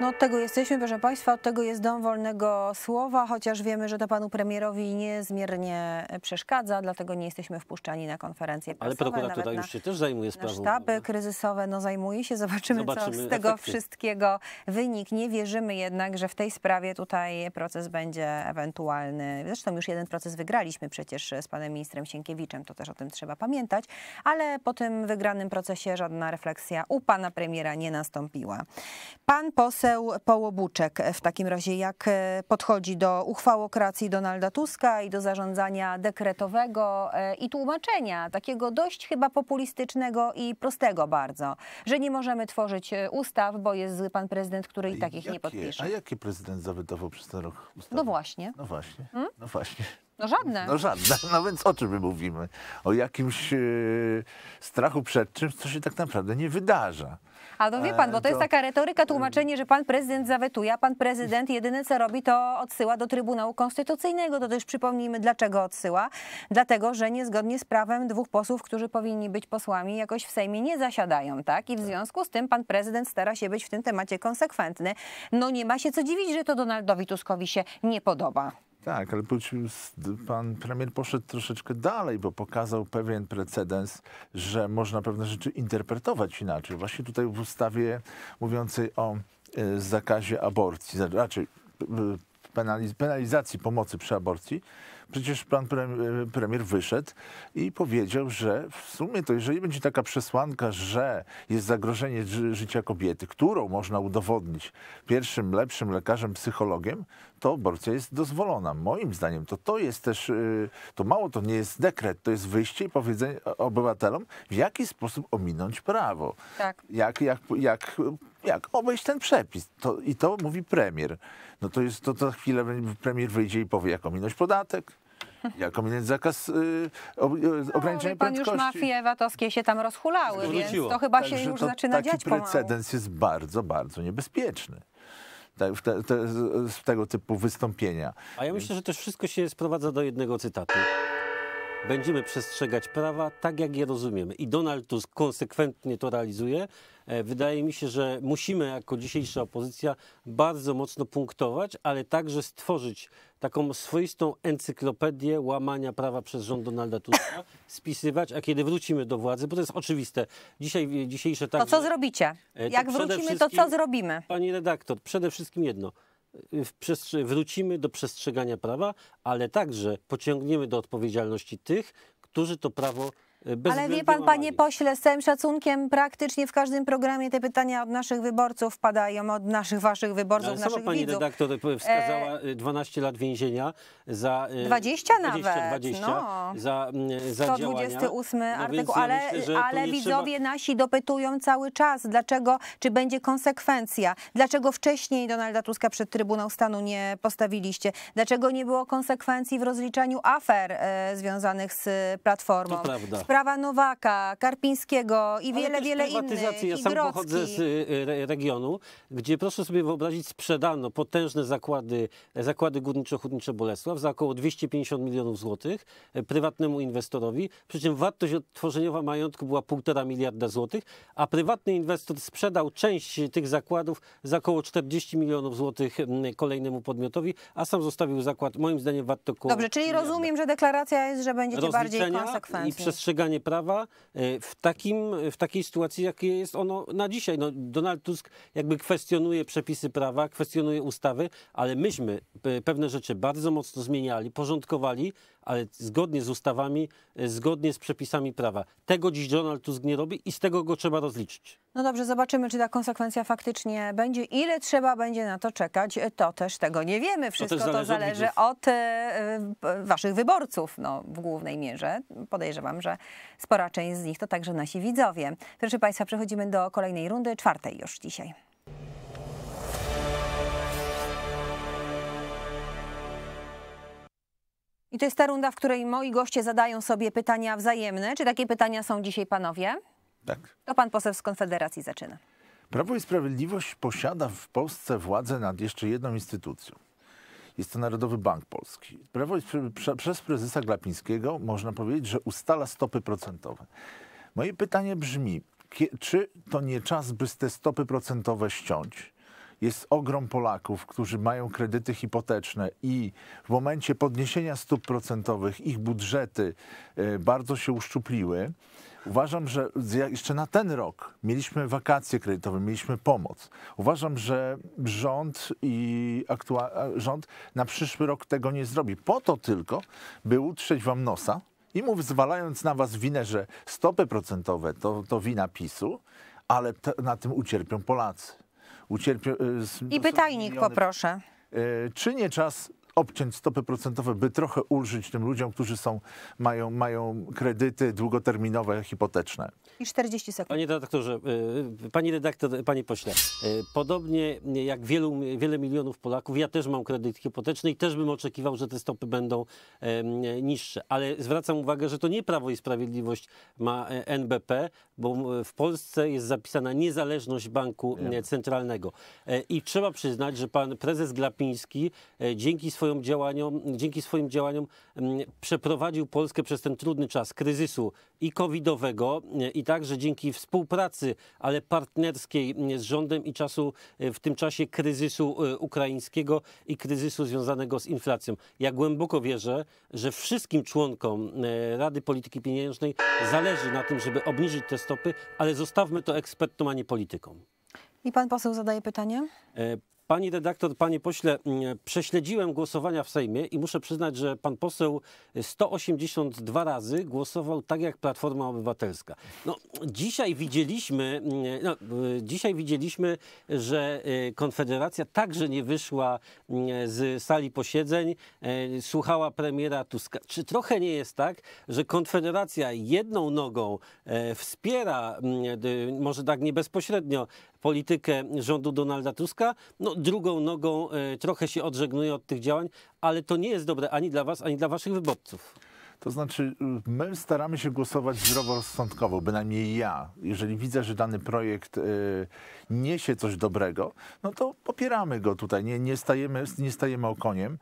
No od tego jesteśmy, proszę Państwa, od tego jest Dom Wolnego Słowa, chociaż wiemy, że to panu premierowi niezmiernie przeszkadza, dlatego nie jesteśmy wpuszczani na konferencję prasowe. Ale prokuratura już się też zajmuje sprawą. Sztaby kryzysowe, no zajmuje się, zobaczymy, zobaczymy co z tego efekty. wszystkiego wyniknie. Wierzymy jednak, że w tej sprawie tutaj proces będzie ewentualny. Zresztą już jeden proces wygraliśmy przecież z panem ministrem Sienkiewiczem, to też o tym trzeba pamiętać, ale po tym wygranym procesie żadna refleksja u pana premiera nie nastąpiła. Pan poseł Poseł Połobuczek w takim razie jak e, podchodzi do uchwałokracji Donalda Tuska i do zarządzania dekretowego e, i tłumaczenia takiego dość chyba populistycznego i prostego bardzo, że nie możemy tworzyć e, ustaw, bo jest pan prezydent, który i takich nie podpisze. A jaki prezydent zawetował przez ten rok ustawę? No właśnie. No właśnie. Hmm? No właśnie. No żadne. No żadne. No więc o czym my mówimy? O jakimś yy, strachu przed czymś, co się tak naprawdę nie wydarza. A to wie pan, bo to, e, to jest taka retoryka, e, tłumaczenie, że pan prezydent zawetuje, a pan prezydent jedyne co robi, to odsyła do Trybunału Konstytucyjnego. To też przypomnijmy, dlaczego odsyła. Dlatego, że niezgodnie z prawem dwóch posłów, którzy powinni być posłami, jakoś w Sejmie nie zasiadają, tak? I w związku z tym pan prezydent stara się być w tym temacie konsekwentny. No nie ma się co dziwić, że to Donaldowi Tuskowi się nie podoba. Tak, ale pan premier poszedł troszeczkę dalej, bo pokazał pewien precedens, że można pewne rzeczy interpretować inaczej. Właśnie tutaj w ustawie mówiącej o e, zakazie aborcji, raczej znaczy, penalizacji pomocy przy aborcji, Przecież pan premier wyszedł i powiedział, że w sumie to jeżeli będzie taka przesłanka, że jest zagrożenie życia kobiety, którą można udowodnić pierwszym lepszym lekarzem, psychologiem, to aborcja jest dozwolona. Moim zdaniem to, to jest też, y, to mało to nie jest dekret, to jest wyjście i powiedzenie obywatelom, w jaki sposób ominąć prawo. Tak. Jak, jak, jak, jak obejść ten przepis. To, I to mówi premier no to jest to za chwilę premier wyjdzie i powie, jak ominąć podatek, jak ominąć zakaz y, ob, y, no, ograniczenia pan prędkości. już mafie VAT-owskie się tam rozhulały, Zwróciło. więc to chyba Także się już to, zaczyna taki dziać Taki precedens jest bardzo, bardzo niebezpieczny. Tak, w te, te, z tego typu wystąpienia. A ja myślę, że też wszystko się sprowadza do jednego cytatu. Będziemy przestrzegać prawa tak, jak je rozumiemy. I Donald Tusk konsekwentnie to realizuje. E, wydaje mi się, że musimy jako dzisiejsza opozycja bardzo mocno punktować, ale także stworzyć taką swoistą encyklopedię łamania prawa przez rząd Donalda Tuska, spisywać, a kiedy wrócimy do władzy, bo to jest oczywiste. Dzisiaj, dzisiejsze tak. To co zrobicie? E, jak wrócimy, to co zrobimy? Pani redaktor, przede wszystkim jedno wrócimy do przestrzegania prawa, ale także pociągniemy do odpowiedzialności tych, którzy to prawo bez Ale wie pan, panie pośle, z całym szacunkiem, praktycznie w każdym programie te pytania od naszych wyborców padają, od naszych waszych wyborców, Ale naszych pani widzów. redaktor e, wskazała y, e... 12 lat więzienia za... 20, y, 20 nawet, 20, no. za, mm, za 128 działania. No artykuł, ale, ja myślę, ale widzowie trzeba... nasi dopytują cały czas, dlaczego, czy będzie konsekwencja, dlaczego wcześniej Donalda Tuska przed Trybunał Stanu nie postawiliście, dlaczego nie było konsekwencji w rozliczaniu afer e, związanych z y, Platformą. To prawda sprawa Nowaka, Karpińskiego i wiele, wiele innych. Ja sam Grodzki. pochodzę z y, regionu, gdzie proszę sobie wyobrazić, sprzedano potężne zakłady, zakłady górniczo-hutnicze Bolesław za około 250 milionów złotych e, prywatnemu inwestorowi, przy czym wartość odtworzeniowa majątku była 1,5 miliarda złotych, a prywatny inwestor sprzedał część tych zakładów za około 40 milionów złotych kolejnemu podmiotowi, a sam zostawił zakład, moim zdaniem, warto około... Dobrze, czyli miliarda. rozumiem, że deklaracja jest, że będziecie bardziej konsekwentni. i przestrzegania przestrzeganie prawa e, w, takim, w takiej sytuacji, jakie jest ono na dzisiaj. No, Donald Tusk jakby kwestionuje przepisy prawa, kwestionuje ustawy, ale myśmy e, pewne rzeczy bardzo mocno zmieniali, porządkowali ale zgodnie z ustawami, e, zgodnie z przepisami prawa. Tego dziś Donald Tusk nie robi i z tego go trzeba rozliczyć. No dobrze, zobaczymy, czy ta konsekwencja faktycznie będzie. Ile trzeba będzie na to czekać, e, to też tego nie wiemy. Wszystko to, to zależy od, od e, waszych wyborców no, w głównej mierze. Podejrzewam, że spora część z nich to także nasi widzowie. Proszę Państwa, przechodzimy do kolejnej rundy, czwartej już dzisiaj. I to jest ta runda, w której moi goście zadają sobie pytania wzajemne. Czy takie pytania są dzisiaj panowie? Tak. To pan poseł z Konfederacji zaczyna. Prawo i Sprawiedliwość posiada w Polsce władzę nad jeszcze jedną instytucją. Jest to Narodowy Bank Polski. Prawo i przez prezesa Glapińskiego można powiedzieć, że ustala stopy procentowe. Moje pytanie brzmi, czy to nie czas, by te stopy procentowe ściąć? jest ogrom Polaków, którzy mają kredyty hipoteczne i w momencie podniesienia stóp procentowych ich budżety e, bardzo się uszczupliły. Uważam, że jeszcze na ten rok mieliśmy wakacje kredytowe, mieliśmy pomoc. Uważam, że rząd i rząd na przyszły rok tego nie zrobi. Po to tylko, by utrzeć wam nosa i mu zwalając na was winę, że stopy procentowe to, to wina PiSu, ale na tym ucierpią Polacy ucierpią... Y, I bytajnik miliony... poproszę. Y, czy nie czas obciąć stopy procentowe, by trochę ulżyć tym ludziom, którzy są, mają, mają kredyty długoterminowe, hipoteczne. I 40 sekund. Panie redaktorze, y, pani redaktor, panie pośle, y, podobnie jak wielu, wiele milionów Polaków, ja też mam kredyt hipoteczny i też bym oczekiwał, że te stopy będą niższe. Ale zwracam uwagę, że to nie Prawo i Sprawiedliwość ma e, NBP, bo w Polsce jest zapisana niezależność banku e, centralnego. E, I trzeba przyznać, że pan prezes Glapiński dzięki swojemu swoim działaniom, dzięki swoim działaniom mm, przeprowadził Polskę przez ten trudny czas kryzysu i covidowego e, i także dzięki współpracy, ale partnerskiej mm, z rządem i czasu e, w tym czasie kryzysu e, ukraińskiego i kryzysu związanego z inflacją. Ja głęboko wierzę, że wszystkim członkom Rady Polityki Pieniężnej zależy na tym, żeby obniżyć te stopy, ale zostawmy to ekspertom, a nie politykom. I pan poseł zadaje pytanie? Pani redaktor, panie pośle, mm, prześledziłem głosowania w Sejmie i muszę przyznać, że pan poseł 182 razy głosował tak jak Platforma Obywatelska. No, dzisiaj widzieliśmy, mm, no, dzisiaj widzieliśmy, że y, Konfederacja także nie wyszła mm, z sali posiedzeń, y, słuchała premiera Tuska. Czy trochę nie jest tak, że Konfederacja jedną nogą e, wspiera, może tak nie bezpośrednio, politykę rządu Donalda Tuska, no, drugą nogą e, trochę się odżegnuje od tych działań, ale to nie jest dobre ani dla was, ani dla waszych wyborców. To znaczy, y, my staramy się głosować zdroworozsądkowo, bynajmniej ja. Jeżeli widzę, że dany projekt y, niesie coś dobrego, no to popieramy go tutaj, nie, nie, stajemy, nie stajemy okoniem.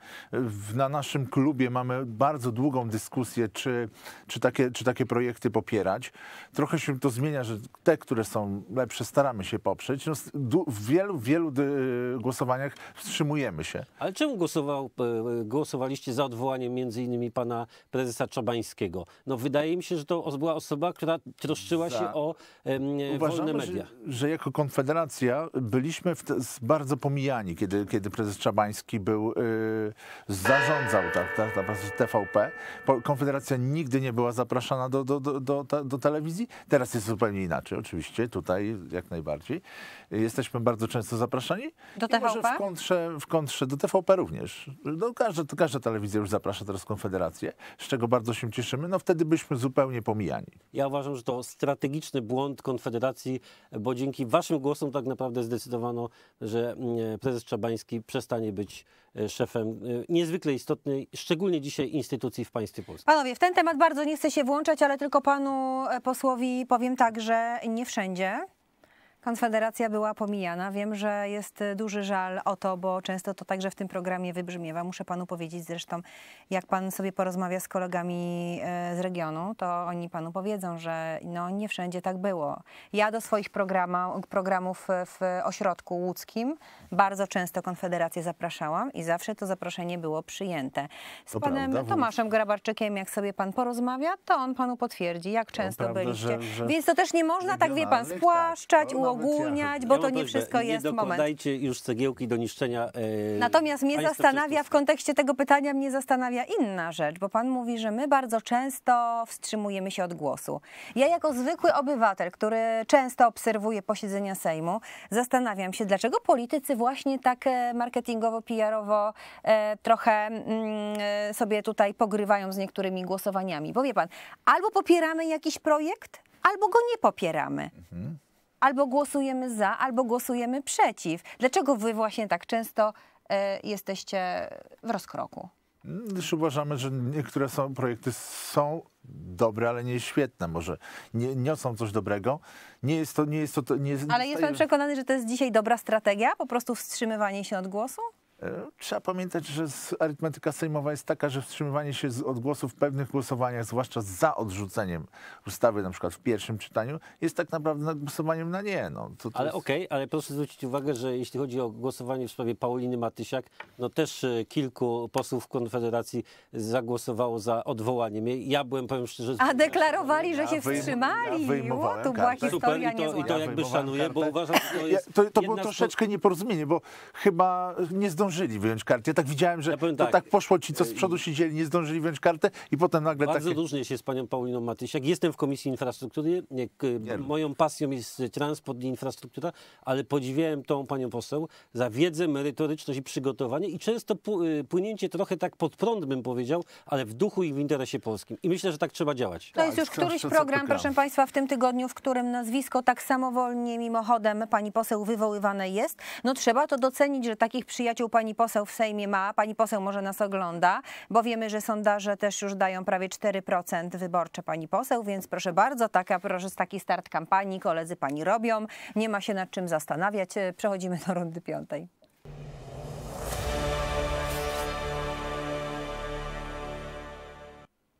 Na naszym klubie mamy bardzo długą dyskusję, czy, czy, takie, czy takie projekty popierać. Trochę się to zmienia, że te, które są lepsze, staramy się poprzeć. No, w wielu, wielu y, głosowaniach wstrzymujemy się. Ale czemu głosował, y, głosowaliście za odwołaniem między innymi pana prezesa Czabańskiego. No, wydaje mi się, że to była osoba, która troszczyła Za. się o e, wolne media. Że, że jako Konfederacja byliśmy te, bardzo pomijani, kiedy, kiedy prezes Czabański był, y, zarządzał tak, tak, tak, TVP. Konfederacja nigdy nie była zapraszana do, do, do, do, do telewizji. Teraz jest zupełnie inaczej, oczywiście, tutaj jak najbardziej. Jesteśmy bardzo często zapraszani. Do TVP? Może w kontrze, w kontrze do TVP również. No, każda, każda telewizja już zaprasza teraz Konfederację, z czego bardzo się cieszymy, no wtedy byśmy zupełnie pomijani. Ja uważam, że to strategiczny błąd Konfederacji, bo dzięki waszym głosom tak naprawdę zdecydowano, że mm, prezes Czabański przestanie być e, szefem e, niezwykle istotnej, szczególnie dzisiaj instytucji w państwie polskim. Panowie, w ten temat bardzo nie chcę się włączać, ale tylko panu e, posłowi powiem tak, że nie wszędzie Konfederacja była pomijana. Wiem, że jest y, duży żal o to, bo często to także w tym programie wybrzmiewa. Muszę panu powiedzieć zresztą, jak pan sobie porozmawia z kolegami y, z regionu, to oni panu powiedzą, że no nie wszędzie tak było. Ja do swoich programa, programów y, w ośrodku łódzkim bardzo często Konfederację zapraszałam i zawsze to zaproszenie było przyjęte. Z to panem prawda, Tomaszem Grabarczykiem, jak sobie pan porozmawia, to on panu potwierdzi, jak często prawda, byliście. Że, że Więc to też nie można tak, wie pan, tak, spłaszczać, tak, uogólniać, bo to nie wszystko nie jest moment. Nie dokładajcie już cegiełki do niszczenia. E, Natomiast mnie zastanawia, w kontekście tego pytania mnie zastanawia inna rzecz, bo pan mówi, że my bardzo często wstrzymujemy się od głosu. Ja jako zwykły obywatel, który często obserwuje posiedzenia Sejmu, zastanawiam się, dlaczego politycy właśnie tak e, marketingowo, PR-owo e, trochę mm, e, sobie tutaj pogrywają z niektórymi głosowaniami. Bo wie pan, albo popieramy jakiś projekt, albo go nie popieramy. Mhm albo głosujemy za, albo głosujemy przeciw. Dlaczego wy właśnie tak często e, jesteście w rozkroku? Mm, już uważamy, że niektóre są, projekty są dobre, ale nie świetne, może nie, niosą coś dobrego. Nie jest to, nie jest to, nie jest, ale jest pan przekonany, że to jest dzisiaj dobra strategia, po prostu wstrzymywanie się od głosu? E, trzeba pamiętać, że arytmetyka sejmowa jest taka, że wstrzymywanie się od głosu w pewnych głosowaniach, zwłaszcza za odrzuceniem ustawy na przykład w pierwszym czytaniu, jest tak naprawdę nad głosowaniem na nie. No, to, to ale jest... okej, okay, ale proszę zwrócić uwagę, że jeśli chodzi o głosowanie w sprawie Pauliny Matysiak, no też e, kilku posłów Konfederacji zagłosowało za odwołaniem jej. Ja byłem, powiem szczerze... A deklarowali, że się wstrzymali. Ja o, to była kartę. historia Super, i to, i to ja jakby szanuję, kartę. bo uważam, że to jest... Ja, to, to było troszeczkę to... nieporozumienie, bo chyba nie zdążyłem zdążyli wyjąć kartę. Ja tak widziałem, że ja to tak. tak. poszło ci, co z y, przodu siedzieli, nie zdążyli wyjąć kartę i potem nagle Bardzo takie... różnie się z panią Pauliną Matysiak. Jestem w Komisji Infrastruktury. Moją pasją jest transport i infrastruktura, ale podziwiałem tą panią poseł za wiedzę, merytoryczność i przygotowanie i często y, płynięcie trochę tak pod prąd, bym powiedział, ale w duchu i w interesie polskim. I myślę, że tak trzeba działać. To jest tak, już któryś program, proszę państwa, w tym tygodniu, w którym nazwisko tak samowolnie mimochodem pani poseł wywoływane jest. No trzeba to docenić, że takich przyjaciół pani pani poseł w Sejmie ma, pani poseł może nas ogląda, bo wiemy, że sondaże też już dają prawie 4% wyborcze pani poseł, więc proszę bardzo, taka, proszę, taki start kampanii koledzy pani robią, nie ma się nad czym zastanawiać. E, przechodzimy do rundy piątej.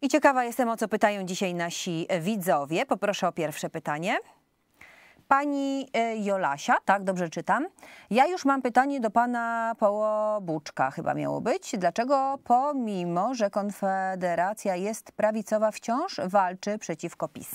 I ciekawa jestem, o co pytają dzisiaj nasi widzowie. Poproszę o pierwsze pytanie. Pani e, Jolasia, tak, dobrze czytam. Ja już mam pytanie do pana Połobuczka, chyba miało być. Dlaczego pomimo, że Konfederacja jest prawicowa, wciąż walczy przeciwko PiS?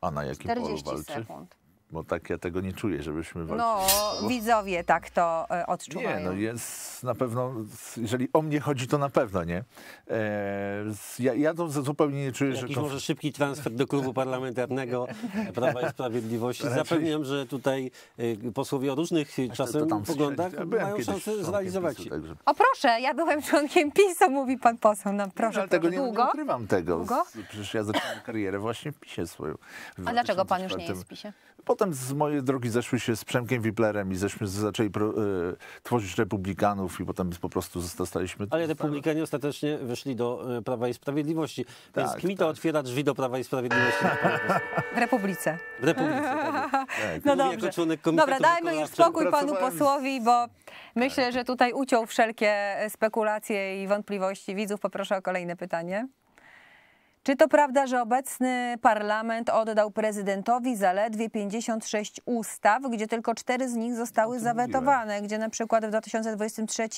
A na jakim polu walczy? Sekund. Bo tak ja tego nie czuję, żebyśmy no, walczyli. No, bo... widzowie tak to e, odczuwają. Nie, no jest na pewno, jeżeli o mnie chodzi, to na pewno, nie? E, ja, ja to zupełnie nie czuję, Jakiś że to... może szybki transfer do klubu parlamentarnego Prawa i Sprawiedliwości. Zapewniam, że tutaj e, posłowie o różnych e, czasem tam poglądach mają szansę zrealizować. PiSu, także... O proszę, ja byłem członkiem PiSu, mówi pan poseł. No, proszę, no, ale tego nie, nie ukrywam tego. Długo? Przecież ja zaczynałem karierę właśnie w PiSie swoją. A dlaczego pan już nie jest w PiSie? Potem z mojej drogi zeszły się z Przemkiem Wiplerem i ześmy zaczęli pro, y, tworzyć republikanów i potem po prostu zostaliśmy... Ale tak. republikanie ostatecznie weszli do e, Prawa i Sprawiedliwości, tak, więc kmita tak. otwiera drzwi do Prawa i Sprawiedliwości. W Republice. W Republice, tak. tak. No Mówię dobrze. Dobra, dajmy już spokój panu posłowi, bo tak. myślę, że tutaj uciął wszelkie spekulacje i wątpliwości widzów. Poproszę o kolejne pytanie. Czy to prawda, że obecny parlament oddał prezydentowi zaledwie 56 ustaw, gdzie tylko cztery z nich zostały no zawetowane, gdzie na przykład w 2023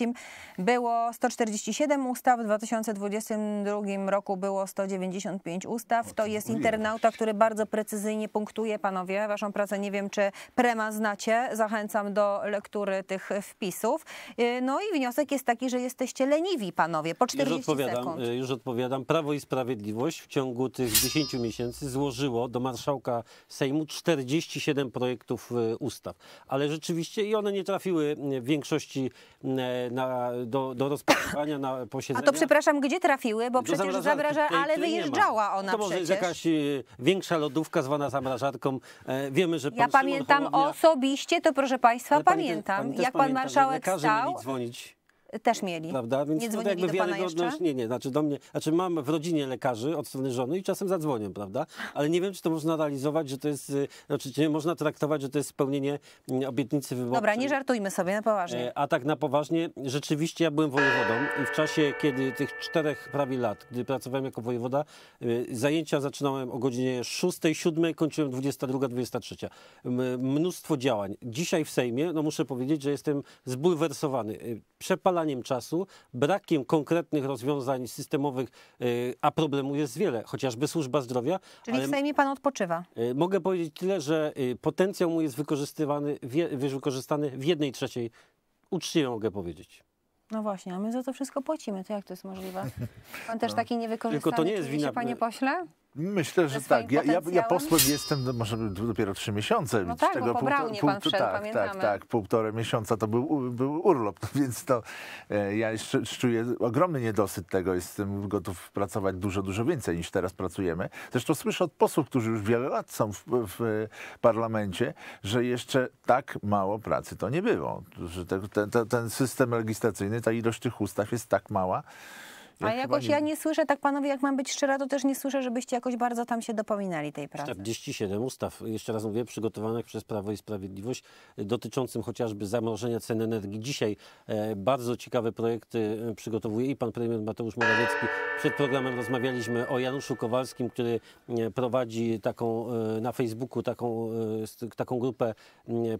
było 147 ustaw, w 2022 roku było 195 ustaw. To jest internauta, który bardzo precyzyjnie punktuje, panowie, waszą pracę. Nie wiem, czy prema znacie. Zachęcam do lektury tych wpisów. Y, no i wniosek jest taki, że jesteście leniwi, panowie, po 40 już odpowiadam, sekund. Y, już odpowiadam. Prawo i Sprawiedliwość coś w ciągu tych 10 miesięcy złożyło do marszałka Sejmu 47 projektów y, ustaw. Ale rzeczywiście i one nie trafiły y, w większości y, na, do, do rozpatrywania na posiedzeniu. A to przepraszam, gdzie trafiły? Bo no przecież zamrażarki, ale wyjeżdżała ona to może jest jakaś większa lodówka zwana zamrażarką. E, wiemy, że pan Ja pamiętam Hołownia... osobiście, to proszę państwa, pamiętam, jak pan marszałek stał też mieli. Prawda? Więc nie tutaj jakby wiarygodność, nie, nie, znaczy do mnie, znaczy mam w rodzinie lekarzy od strony żony i czasem zadzwonią, prawda? Ale nie wiem, czy to można realizować, że to jest, y, znaczy nie można traktować, że to jest spełnienie mm, obietnicy wyborczej. Dobra, nie żartujmy sobie, na poważnie. E, a tak na poważnie, rzeczywiście ja byłem wojewodą i w czasie, kiedy tych czterech prawie lat, gdy pracowałem jako wojewoda, y, zajęcia zaczynałem o godzinie 6, 7, kończyłem 22, 23. Mnóstwo działań. Dzisiaj w Sejmie, no muszę powiedzieć, że jestem zbulwersowany. Y, przepalanie marnotrawstwem czasu, brakiem konkretnych rozwiązań systemowych, y, a problemu jest wiele, chociażby służba zdrowia. Czyli ale w Sejmie pan odpoczywa. Y, mogę powiedzieć tyle, że y, potencjał mu jest wykorzystywany, wykorzystany w jednej trzeciej. Uczciwie mogę powiedzieć. No właśnie, a my za to wszystko płacimy. To jak to jest możliwe? Pan też no. taki niewykorzystany Tylko to nie jest wina, się, panie pośle? Myślę, że tak. Ja, ja, ja posłem jestem no, może dopiero trzy miesiące. No tak, tego bo półtora, pół, wszedł, tak, tak, tak, półtora miesiąca to był, był urlop, no więc to e, ja jeszcze czuję ogromny niedosyt tego. Jestem gotów pracować dużo, dużo więcej niż teraz pracujemy. Zresztą słyszę od posłów, którzy już wiele lat są w, w parlamencie, że jeszcze tak mało pracy to nie było. Że ten, ten system legislacyjny, ta ilość tych ustaw jest tak mała, jak A jakoś nie... ja nie słyszę, tak panowie, jak mam być szczera, to też nie słyszę, żebyście jakoś bardzo tam się dopominali tej pracy. 47 ustaw, jeszcze raz mówię, przygotowanych przez Prawo i Sprawiedliwość, y, dotyczącym chociażby zamrożenia cen energii. Dzisiaj e, bardzo ciekawe projekty e, przygotowuje i pan premier Mateusz Morawiecki. Przed programem rozmawialiśmy o Januszu Kowalskim, który e, prowadzi taką e, na Facebooku taką, taką grupę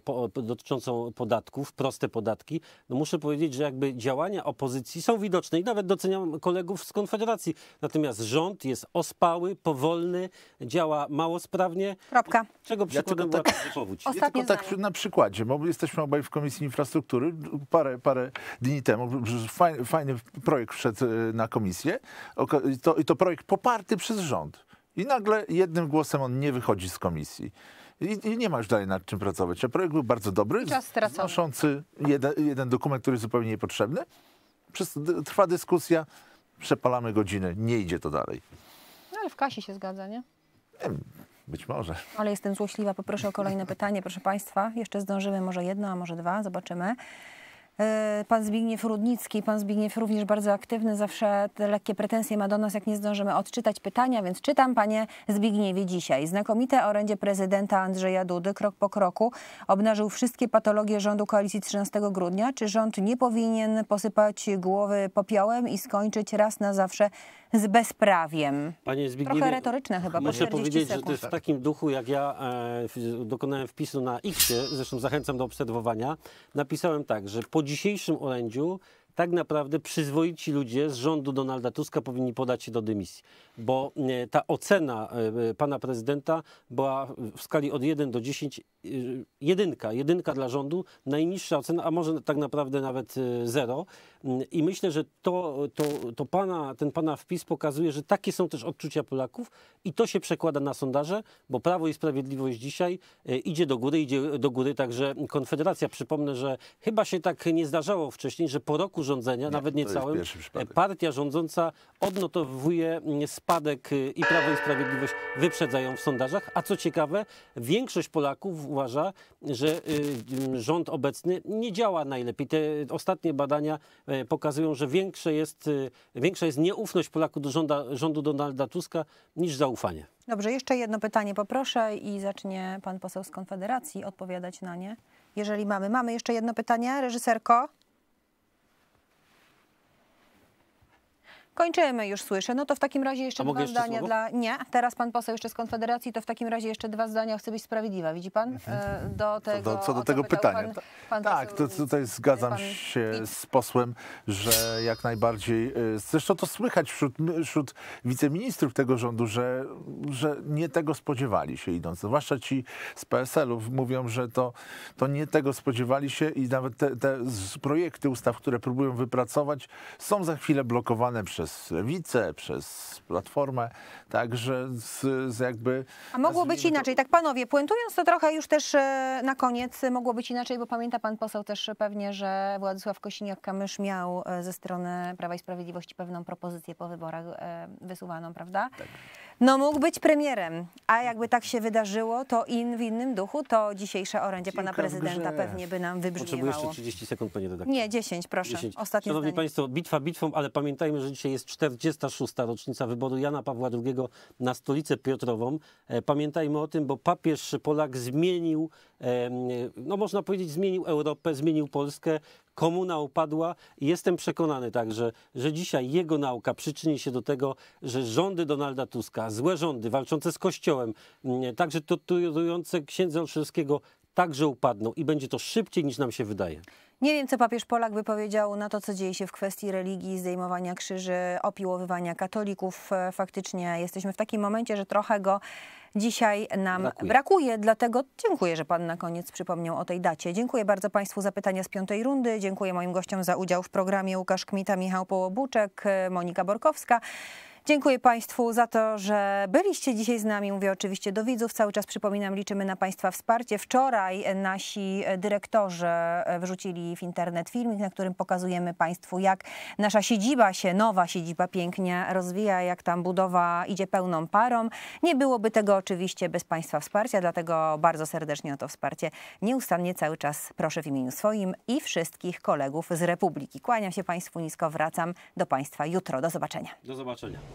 po, dotyczącą podatków, proste podatki. No muszę powiedzieć, że jakby działania opozycji są widoczne i nawet doceniam kolegów z Konfederacji. Natomiast rząd jest ospały, powolny, działa mało sprawnie. Kropka. Czego przykładem ja tak, powódź? ja tylko tak na przykładzie, bo jesteśmy obaj w Komisji Infrastruktury parę, parę dni temu. Fajny, fajny projekt wszedł e, na komisję i to, to projekt poparty przez rząd. I nagle jednym głosem on nie wychodzi z komisji. I, I, nie ma już dalej nad czym pracować. A projekt był bardzo dobry, Czas znoszący jeden, jeden dokument, który jest zupełnie niepotrzebny. Przez, trwa dyskusja, przepalamy godzinę, nie idzie to dalej. No ale w kasie się zgadza, nie? nie być może. Ale jestem złośliwa, poproszę o kolejne pytanie, proszę Państwa. Jeszcze zdążymy może jedno, a może dwa, zobaczymy. E, pan Zbigniew Rudnicki, pan Zbigniew również bardzo aktywny, zawsze te lekkie pretensje ma do nas, jak nie zdążymy odczytać pytania, więc czytam panie Zbigniewie dzisiaj. Znakomite orędzie prezydenta Andrzeja Dudy krok po kroku obnażył wszystkie patologie rządu koalicji 13 grudnia. Czy rząd nie powinien posypać głowy popiołem i skończyć raz na zawsze z bezprawiem. Panie Zbigniewie, Trochę retoryczne chyba, Muszę powiedzieć, sekund. że to jest w takim duchu, jak ja e, dokonałem wpisu na X, zresztą zachęcam do obserwowania, napisałem tak, że po dzisiejszym orędziu tak naprawdę przyzwoici ludzie z rządu Donalda Tuska powinni podać się do dymisji, bo e, ta ocena e, e, pana prezydenta była w skali od 1 do 10 jedynka, jedynka dla rządu, najniższa ocena, a może tak naprawdę nawet zero. Mm, I myślę, że to, to, to pana, ten pana wpis pokazuje, że takie są też odczucia Polaków i to się przekłada na sondaże, bo Prawo i Sprawiedliwość dzisiaj idzie do góry, idzie do góry także Konfederacja. Przypomnę, że chyba się tak nie zdarzało wcześniej, że po roku urządzenia, nie, nawet nie całym, partia rządząca odnotowuje spadek y, i Prawo i Sprawiedliwość wyprzedzają w sondażach, a co ciekawe, większość Polaków uważa, że y, rząd obecny nie działa najlepiej. Te ostatnie badania y, pokazują, że większe jest, większa jest nieufność Polaków do rządu Donalda Tuska niż zaufanie. Dobrze, jeszcze jedno pytanie poproszę i zacznie pan poseł z Konfederacji odpowiadać na nie, jeżeli mamy. Mamy jeszcze jedno pytanie, reżyserko. Kończymy już, słyszę. No to w takim razie jeszcze A dwa jeszcze zdania słowo? dla... Nie, teraz pan poseł jeszcze z Konfederacji, to w takim razie jeszcze dwa zdania. Chcę być sprawiedliwa, widzi pan? Mhm. E, do tego, co do, co do tego pytania. Pan, pan tak, poseł, to, tutaj zgadzam pan... się z posłem, że jak najbardziej... E, zresztą to słychać wśród, wśród wiceministrów tego rządu, że, że nie tego spodziewali się idąc. Zwłaszcza ci z psl ów mówią, że to, to nie tego spodziewali się i nawet te, te projekty ustaw, które próbują wypracować, są za chwilę blokowane przez przez Lewicę, przez Platformę, także z, z jakby... A mogło być inaczej, tak panowie, puentując to trochę już też e, na koniec, mogło być inaczej, bo pamięta pan poseł też pewnie, że Władysław Kosiniak-Kamysz miał e, ze strony Prawa i Sprawiedliwości pewną propozycję po wyborach e, wysuwaną, prawda? Tak. No mógł być premierem, a jakby tak się wydarzyło, to in w innym duchu, to dzisiejsze orędzie Cieka pana prezydenta pewnie by nam wybrzmiało. Potrzebuję jeszcze 30 sekund, panie redaktor. Nie, 10, proszę. 10. Ostatnie Szanowni zdanie. Państwo, bitwa bitwą, ale pamiętajmy, że dzisiaj jest 46. rocznica wyboru Jana Pawła II na stolicę Piotrową. E, pamiętajmy o tym, bo papież Polak zmienił, no można powiedzieć zmienił Europę, zmienił Polskę, komuna upadła i jestem przekonany także, że dzisiaj jego nauka przyczyni się do tego, że rządy Donalda Tuska, złe rządy walczące z Kościołem, mm, także torturujące księdza Olszewskiego także upadną i będzie to szybciej niż nam się wydaje. Nie wiem, co papież Polak by powiedział na to, co dzieje się w kwestii religii, zdejmowania krzyży, opiłowywania katolików. E, faktycznie jesteśmy w takim momencie, że trochę go dzisiaj nam brakuje. brakuje. Dlatego dziękuję, że pan na koniec przypomniał o tej dacie. Dziękuję bardzo państwu za pytania z piątej rundy. Dziękuję moim gościom za udział w programie Łukasz Kmita, Michał Połobuczek, Monika Borkowska. Dziękuję Państwu za to, że byliście dzisiaj z nami. Mówię oczywiście do widzów. Cały czas przypominam, liczymy na Państwa wsparcie. Wczoraj nasi dyrektorzy wrzucili w internet filmik, na którym pokazujemy Państwu, jak nasza siedziba się, nowa siedziba pięknie rozwija, jak tam budowa idzie pełną parą. Nie byłoby tego oczywiście bez Państwa wsparcia, dlatego bardzo serdecznie o to wsparcie nieustannie cały czas proszę w imieniu swoim i wszystkich kolegów z Republiki. Kłaniam się Państwu nisko, wracam do Państwa jutro. Do zobaczenia. Do zobaczenia.